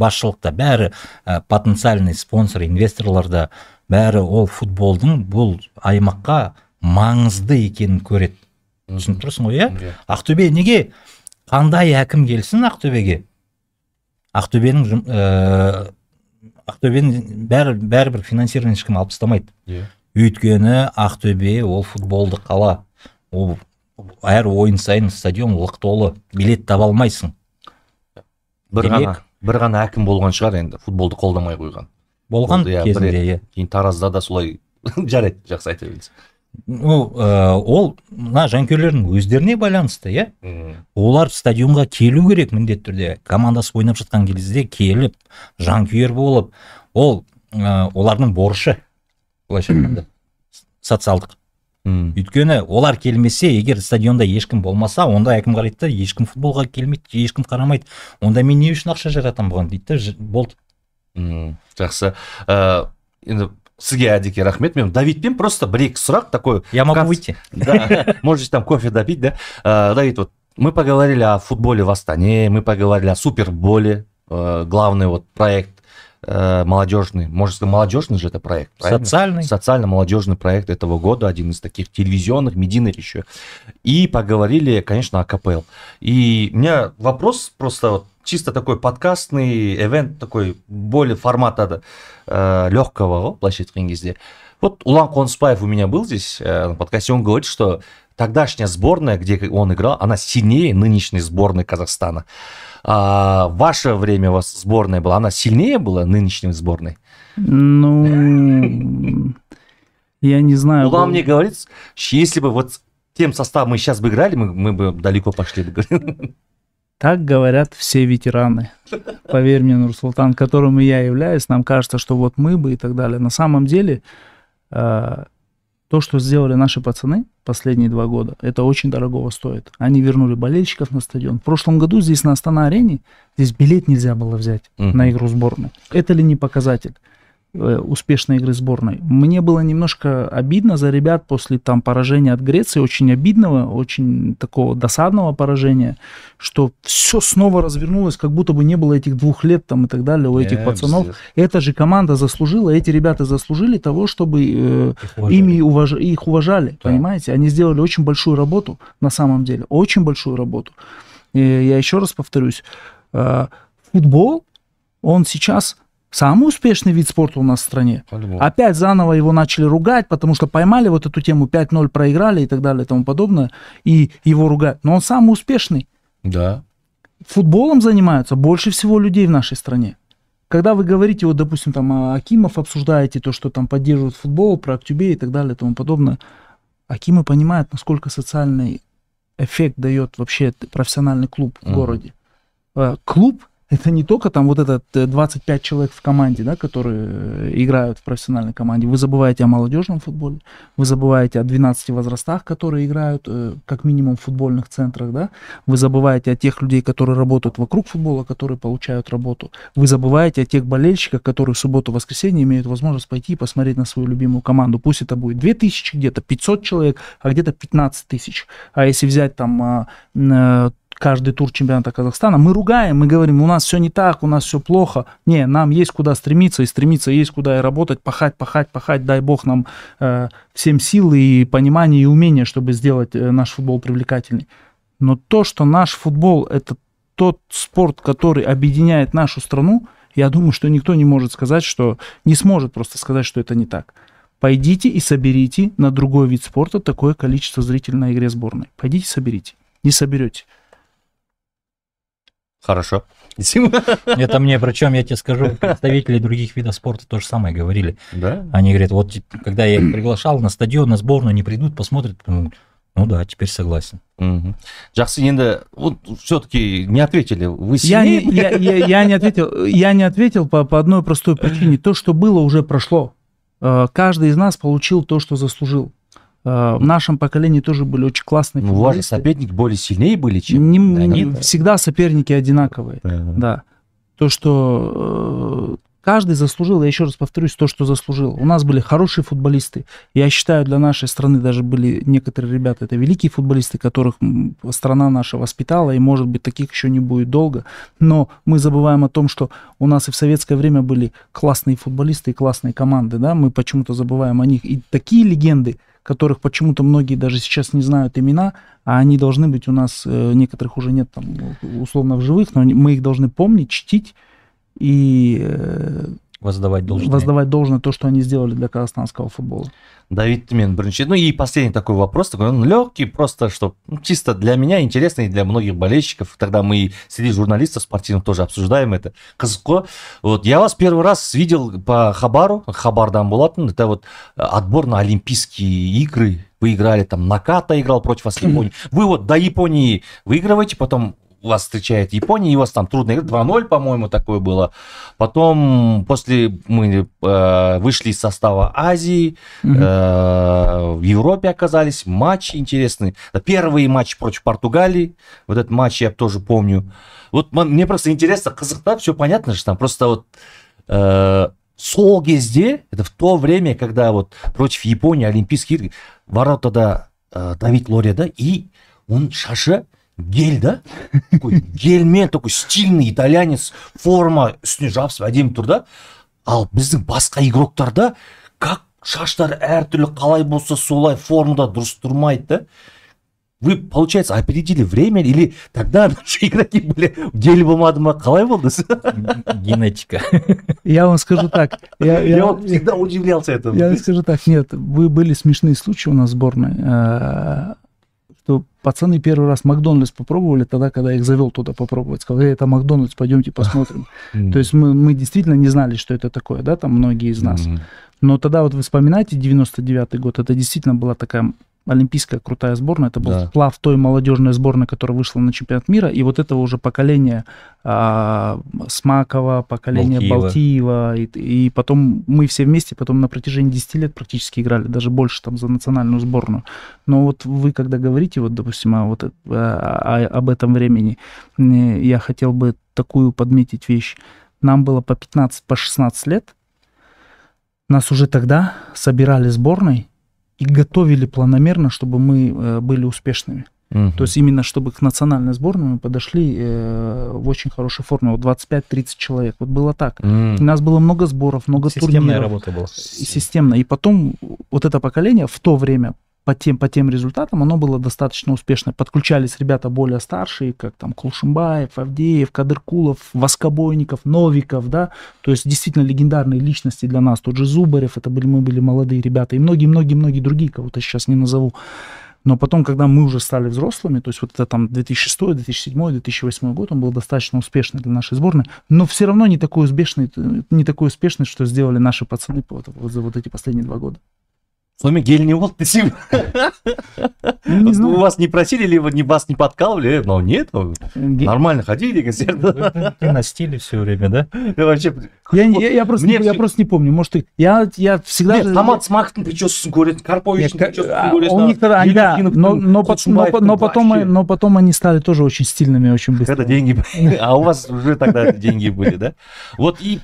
басшылықта бәрі ә, потенциальный спонсор инвесторларда бәрі ол футболдың бұл аймаққа маңызды екенін көреді түсініп тұрсың ғой иә ақтөбе неге қандай әкім келсін ақтөбеге ақтөбенің ақтөбені бәрі бәрібір финансирование ешкім алып тастамайды иә өйткені ақтөбе ол футболды қала ол әр ойын сайын стадион лық толы билет таба алмайсың бір ғана әкім болған шығар енді футболды қолдамай қойған болған иә, кезінде иә кейін таразда да солай жарайды жақсы айта ол ә, э, ол мына жанкүйерлердің өздеріне байланысты иә олар стадионға келу керек міндетті түрде командасы ойнап жатқан кезде келіп жанкүйер болып ол ә, олардың борышы былайша айтқанда социалдық өйткені олар келмесе егер стадионда ешкім болмаса онда әкім қарайды да ешкім футболға келмейді ешкім қарамайды онда мен не үшін ақша жаратамын бұған дейді да болды жақсы ә, енді сізге әдеке рахмет мен давидпен просто бір екі сұрақ такой я могу выйти да можете там кофе допить да а, давид вот мы поговорили о футболе в Астане, мы поговорили о Суперболе, э, главный вот проект э, молодежный, может сказать, молодежный же это проект, правильно? Социальный. Социально-молодежный проект этого года, один из таких телевизионных, медийных еще. И поговорили, конечно, о КПЛ. И у меня вопрос просто вот чисто такой подкастный эвент, такой более формата э, легкого, площадки кезде. Вот Улан Конспаев у меня был здесь э, на подкасте, он говорит, что тогдашняя сборная, где он играл, она сильнее нынешней сборной Казахстана. А ваше время у вас сборная была, она сильнее была нынешней сборной? Ну, я не знаю. Улан ну, был... мне говорит, если бы вот тем составом мы сейчас бы играли, мы, мы бы далеко пошли. Так говорят все ветераны. Поверь мне, Нурсултан, которым и я являюсь, нам кажется, что вот мы бы и так далее. На самом деле, э, то, что сделали наши пацаны последние два года, это очень дорогого стоит. Они вернули болельщиков на стадион. В прошлом году здесь на Астана-арене, здесь билет нельзя было взять на игру сборной. Это ли не показатель? Э, успешной игры сборной. Мне было немножко обидно за ребят после там поражения от Греции, очень обидного, очень такого досадного поражения, что все снова развернулось, как будто бы не было этих двух лет там и так далее у этих yeah, пацанов. Здесь. Эта же команда заслужила, эти ребята заслужили того, чтобы э, ими уваж... их уважали, да. понимаете? Они сделали очень большую работу на самом деле, очень большую работу. И я еще раз повторюсь, э, футбол, он сейчас Самый успешный вид спорта у нас в стране. Опять заново его начали ругать, потому что поймали вот эту тему 5-0, проиграли и так далее и тому подобное, и его ругают. Но он самый успешный. Да. Футболом занимаются больше всего людей в нашей стране. Когда вы говорите, вот, допустим, там, а, Акимов обсуждаете то, что там поддерживают футбол, про Актюбе и так далее и тому подобное, Акимы понимают, насколько социальный эффект дает вообще профессиональный клуб в mm. городе. А, клуб это не только там вот этот 25 э, человек в команде, да, которые э, играют в профессиональной команде. Вы забываете о молодежном футболе, вы забываете о 12 возрастах, которые играют э, как минимум в футбольных центрах, да. Вы забываете о тех людей, которые работают вокруг футбола, которые получают работу. Вы забываете о тех болельщиках, которые в субботу-воскресенье имеют возможность пойти и посмотреть на свою любимую команду. Пусть это будет 2000 где-то, 500 человек, а где-то 15 тысяч. А если взять там а, каждый тур чемпионата Казахстана, мы ругаем, мы говорим, у нас все не так, у нас все плохо. Не, нам есть куда стремиться, и стремиться есть куда и работать, пахать, пахать, пахать. Дай бог нам э, всем силы и понимание и умения, чтобы сделать э, наш футбол привлекательный. Но то, что наш футбол – это тот спорт, который объединяет нашу страну, я думаю, что никто не может сказать, что не сможет просто сказать, что это не так. Пойдите и соберите на другой вид спорта такое количество зрителей на игре сборной. Пойдите соберите. Не соберете. Хорошо. Это мне, причем я тебе скажу, представители других видов спорта то же самое говорили. Да? Они говорят, вот когда я их приглашал на стадион, на сборную, они придут, посмотрят, ну да, теперь согласен. Угу. вот все-таки не ответили. Вы я не, я, я, я не ответил, я не ответил по, по одной простой причине. То, что было, уже прошло. Э, каждый из нас получил то, что заслужил. Э, в нашем поколении тоже были очень классные ну, футболисты. У вас соперники более сильнее были, чем не, они? Да? Всегда соперники одинаковые, uh-huh. да. То, что э, каждый заслужил, я еще раз повторюсь, то, что заслужил. У нас были хорошие футболисты. Я считаю, для нашей страны даже были некоторые ребята, это великие футболисты, которых страна наша воспитала, и, может быть, таких еще не будет долго. Но мы забываем о том, что у нас и в советское время были классные футболисты и классные команды, да, мы почему-то забываем о них. И такие легенды – которых почему-то многие даже сейчас не знают имена, а они должны быть у нас, э, некоторых уже нет там условно в живых, но мы их должны помнить, чтить и э, воздавать должное воздавать должное то что они сделали для казахстанского футбола давид Тмин бірінші ну и последний такой вопрос такой он легкий просто что ну, чисто для меня интересный и для многих болельщиков тогда мы среди журналистов спортивных тоже обсуждаем это қызық вот я вас первый раз видел по хабару хабардан болатын это вот э, отбор на олимпийские игры вы играли там Наката играл против вас Японии. Вы вот до Японии выигрываете, потом вас встречает Япония, и у вас там трудно играть. 2-0, по-моему, такое было. Потом, после мы э, вышли из состава Азии, э, в Европе оказались. Матчи интересные. Первый матч против Португалии. Вот этот матч я тоже помню. Вот мне просто интересно, Казахстан, все понятно же там. Просто вот... Э, сол кезде, это в то время, когда вот против Японии Олимпийские игры, да э, Давид Лория, да, и он Шаша гель, да? Такой гельмен, такой стильный итальянец, форма үстіне жабысып әдемі тұр да ал біздің басқа игроктарда как шаштар әртүрлі қалай болса солай формада дұрыс тұрмайды да вы получается опередили время или тогда наши игроки были в ма қалай болды генетика я вам скажу так я, я, я вот всегда удивлялся этому я скажу так нет вы были смешные случаи у нас в сборной э, Пацаны первый раз Макдональдс попробовали тогда, когда я их завел туда попробовать. сказал Сказали, это Макдональдс, пойдемте посмотрим. То есть мы, мы действительно не знали, что это такое, да, там многие из нас. Но тогда вот вы вспоминаете 99-й год, это действительно была такая олимпийская крутая сборная, это был да. сплав той молодежной сборной, которая вышла на чемпионат мира, и вот этого уже поколения а, Смакова, поколения Балтиева, Балтиева и, и потом мы все вместе потом на протяжении 10 лет практически играли, даже больше там за национальную сборную. Но вот вы когда говорите, вот, допустим, о, вот, э, о, о, об этом времени, э, я хотел бы такую подметить вещь. Нам было по 15, по 16 лет, нас уже тогда собирали сборной, и готовили планомерно, чтобы мы э, были успешными. Угу. То есть именно чтобы к национальной сборной мы подошли э, в очень хорошей форме. Вот 25-30 человек. Вот было так. Mm. У нас было много сборов, много Системная турниров. Системная работа была. И системно. И потом вот это поколение в то время по тем, по тем результатам оно было достаточно успешно. Подключались ребята более старшие, как там Кулшумбаев, Авдеев, Кадыркулов, Воскобойников, Новиков, да, то есть действительно легендарные личности для нас, тот же Зубарев, это были, мы были молодые ребята, и многие-многие-многие другие, кого-то сейчас не назову. Но потом, когда мы уже стали взрослыми, то есть вот это там 2006, 2007, 2008 год, он был достаточно успешный для нашей сборной, но все равно не такой успешный, не такой успешный, что сделали наши пацаны вот, вот за вот эти последние два года. Сломи гель не вот ты У вас не просили, либо не вас не подкалывали, но нет, нормально ходили концерты, Ты на стиле все время, да? вообще... Я просто я просто не помню, может, я я всегда... Нет, томат смахтын причесан, говорит, Карпович причесан, а, У них тогда, да, но потом но потом они стали тоже очень стильными, очень быстро. Это деньги, а у вас уже тогда деньги были, да? Вот и,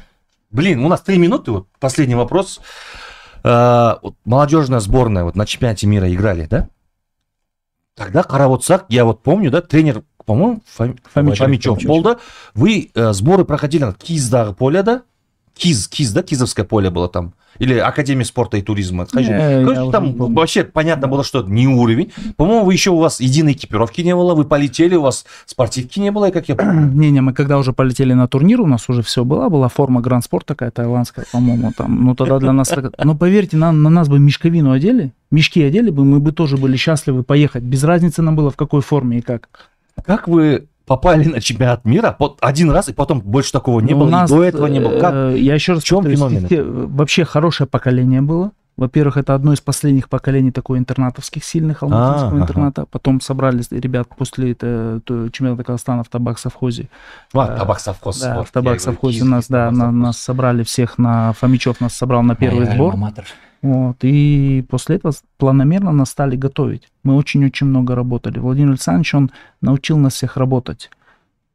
блин, у нас три минуты, вот последний вопрос. Э, молодежная сборная вот на чемпионате мира играли, да? Тогда Каравотсак, я вот помню, да, тренер, по-моему, Фомичев, Фомичев болды. Вы э, сборы проходили на Киздар поле, да? КИЗ, КИЗ, да, КИЗовское поле было там. Или Академия спорта и туризма. Не, Короче, там вообще понятно было, что это не уровень. По-моему, вы еще у вас единой экипировки не было, вы полетели, у вас спортивки не было, и как я помню. Не-не, мы когда уже полетели на турнир, у нас уже все было, была форма гранд-спорт такая тайландская, по-моему, там. Ну, тогда для нас... Но ну, поверьте, на, на нас бы мешковину одели, мешки одели бы, мы бы тоже были счастливы поехать. Без разницы нам было, в какой форме и как. Как вы попали на чемпионат мира под один раз, и потом больше такого не Но ну, было, нас, и до этого не было. Как? Э, я еще раз В чем феномен? Э, вообще хорошее поколение было. Во-первых, это одно из последних поколений такой интернатовских сильных а, алматинского а, интерната. Ага. Потом собрались ребят после это, то, чемпионата Казахстана в табак совхозе. А, э, табак совхоз. Да, вот, в табак совхозе нас, да, на, нас собрали всех на Фомичев нас собрал на первый сбор. Альма-матер. Вот, и после этого планомерно нас стали готовить. Мы очень-очень много работали. Владимир Александрович, он научил нас всех работать.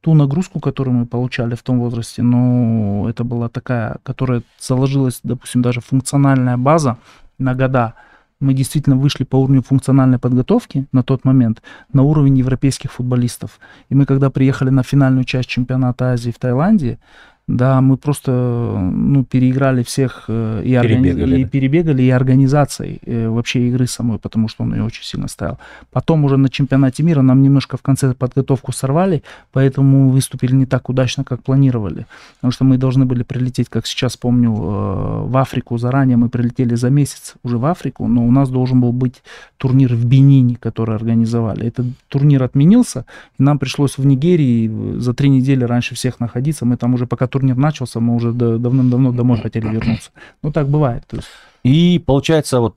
Ту нагрузку, которую мы получали в том возрасте, ну, это была такая, которая заложилась, допустим, даже функциональная база на года. Мы действительно вышли по уровню функциональной подготовки на тот момент на уровень европейских футболистов. И мы, когда приехали на финальную часть чемпионата Азии в Таиланде, да, мы просто ну, переиграли всех э, и, перебегали. Органи- и перебегали, и организацией э, вообще игры самой, потому что он ее очень сильно ставил. Потом уже на чемпионате мира нам немножко в конце подготовку сорвали, поэтому выступили не так удачно, как планировали. Потому что мы должны были прилететь, как сейчас помню, э, в Африку заранее. Мы прилетели за месяц уже в Африку, но у нас должен был быть турнир в Бенине, который организовали. Этот турнир отменился, и нам пришлось в Нигерии э, за три недели раньше всех находиться. Мы там уже пока турнир начался, мы уже давным-давно домой хотели вернуться. Ну, так бывает. И получается, вот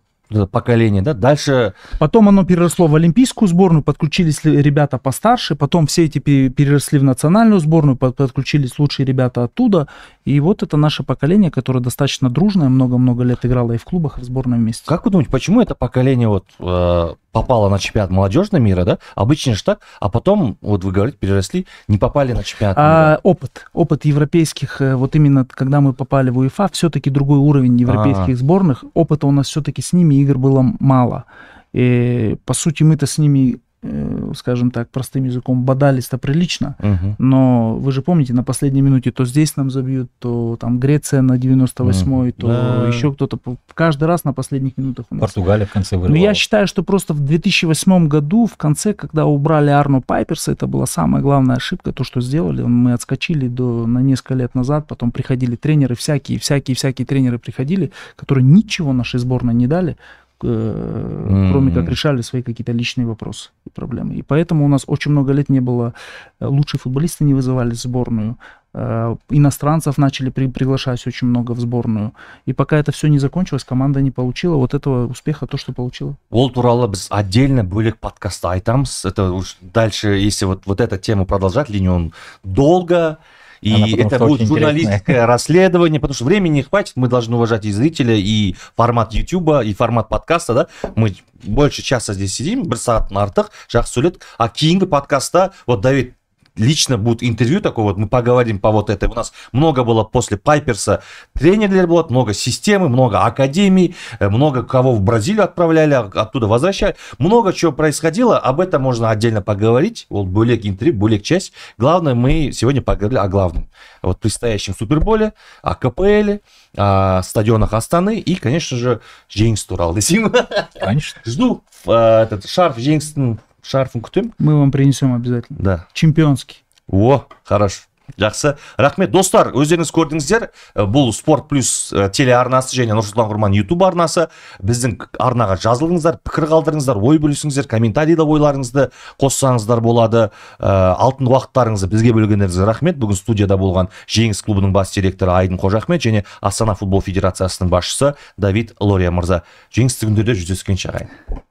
поколение, да, дальше... Потом оно переросло в олимпийскую сборную, подключились ребята постарше, потом все эти переросли в национальную сборную, подключились лучшие ребята оттуда, и вот это наше поколение, которое достаточно дружное, много-много лет играло и в клубах, и в сборной вместе. Как вы думаете, почему это поколение вот э, попала на чемпионат молодежного мира, да, обычно же так, а потом, вот вы говорите, переросли, не попали на чемпионат а, Опыт, опыт европейских, э, вот именно когда мы попали в УЕФА, все-таки другой уровень а. европейских а. сборных, опыта у нас все-таки с ними игр было мало. И, по сути, мы-то с ними Э, скажем так, простым языком, бодались-то прилично, угу. но вы же помните, на последней минуте то здесь нам забьют, то там Греция на 98-й, то да. еще кто-то. Каждый раз на последних минутах у нас. Португалия в конце вырвала. Но я считаю, что просто в 2008 году, в конце, когда убрали Арно Пайперса, это была самая главная ошибка, то, что сделали. Мы отскочили до, на несколько лет назад, потом приходили тренеры всякие, всякие, всякие тренеры приходили, которые ничего нашей сборной не дали, mm-hmm. кроме как решали свои какие-то личные вопросы и проблемы. И поэтому у нас очень много лет не было, э, лучшие футболисты не вызывали сборную, э, иностранцев начали при, приглашать очень много в сборную. И пока это все не закончилось, команда не получила вот этого успеха, то, что получила. Ол туралы отдельно были подкасты айтамыз. Это уж дальше, если вот, вот эта тему продолжать, линию он долго, и Она, это будет журналистское расследование, потому что времени не хватит, мы должны уважать и зрителя, и формат YouTube, и формат подкаста, да, мы больше часа здесь сидим, бросают сағаттан артық, жақсы сөйледік, а кейінгі подкаста вот Давид лично будет интервью такое, вот мы поговорим по вот этой. У нас много было после Пайперса тренеров было, много системы, много академий, э, много кого в Бразилию отправляли, а оттуда возвращали. Много чего происходило, об этом можно отдельно поговорить. Вот более интервью, более часть. Главное, мы сегодня поговорили о главном. Вот предстоящем Суперболе, о КПЛ, о стадионах Астаны и, конечно же, Джеймс Турал. Конечно. Жду э, этот Шарф Джеймстон шарфын күтемін мы вам принесем обязательно да чемпионский о хорошо жақсы рахмет достар өздеріңіз көрдіңіздер э, бұл спорт плюс э, телеарнасы және нұрсұлтан құрман ютуб арнасы біздің арнаға жазылыңыздар пікір қалдырыңыздар ой бөлісіңіздер комментарийда ойларыңызды қоссаңыздар болады э, алтын уақыттарыңызды бізге бөлгендеріңізге рахмет бүгін студияда болған жеңіс клубының бас директоры айдын қожахмет және астана футбол федерациясының басшысы давид лория мырза жеңісті күндерде жүздескенше ағайын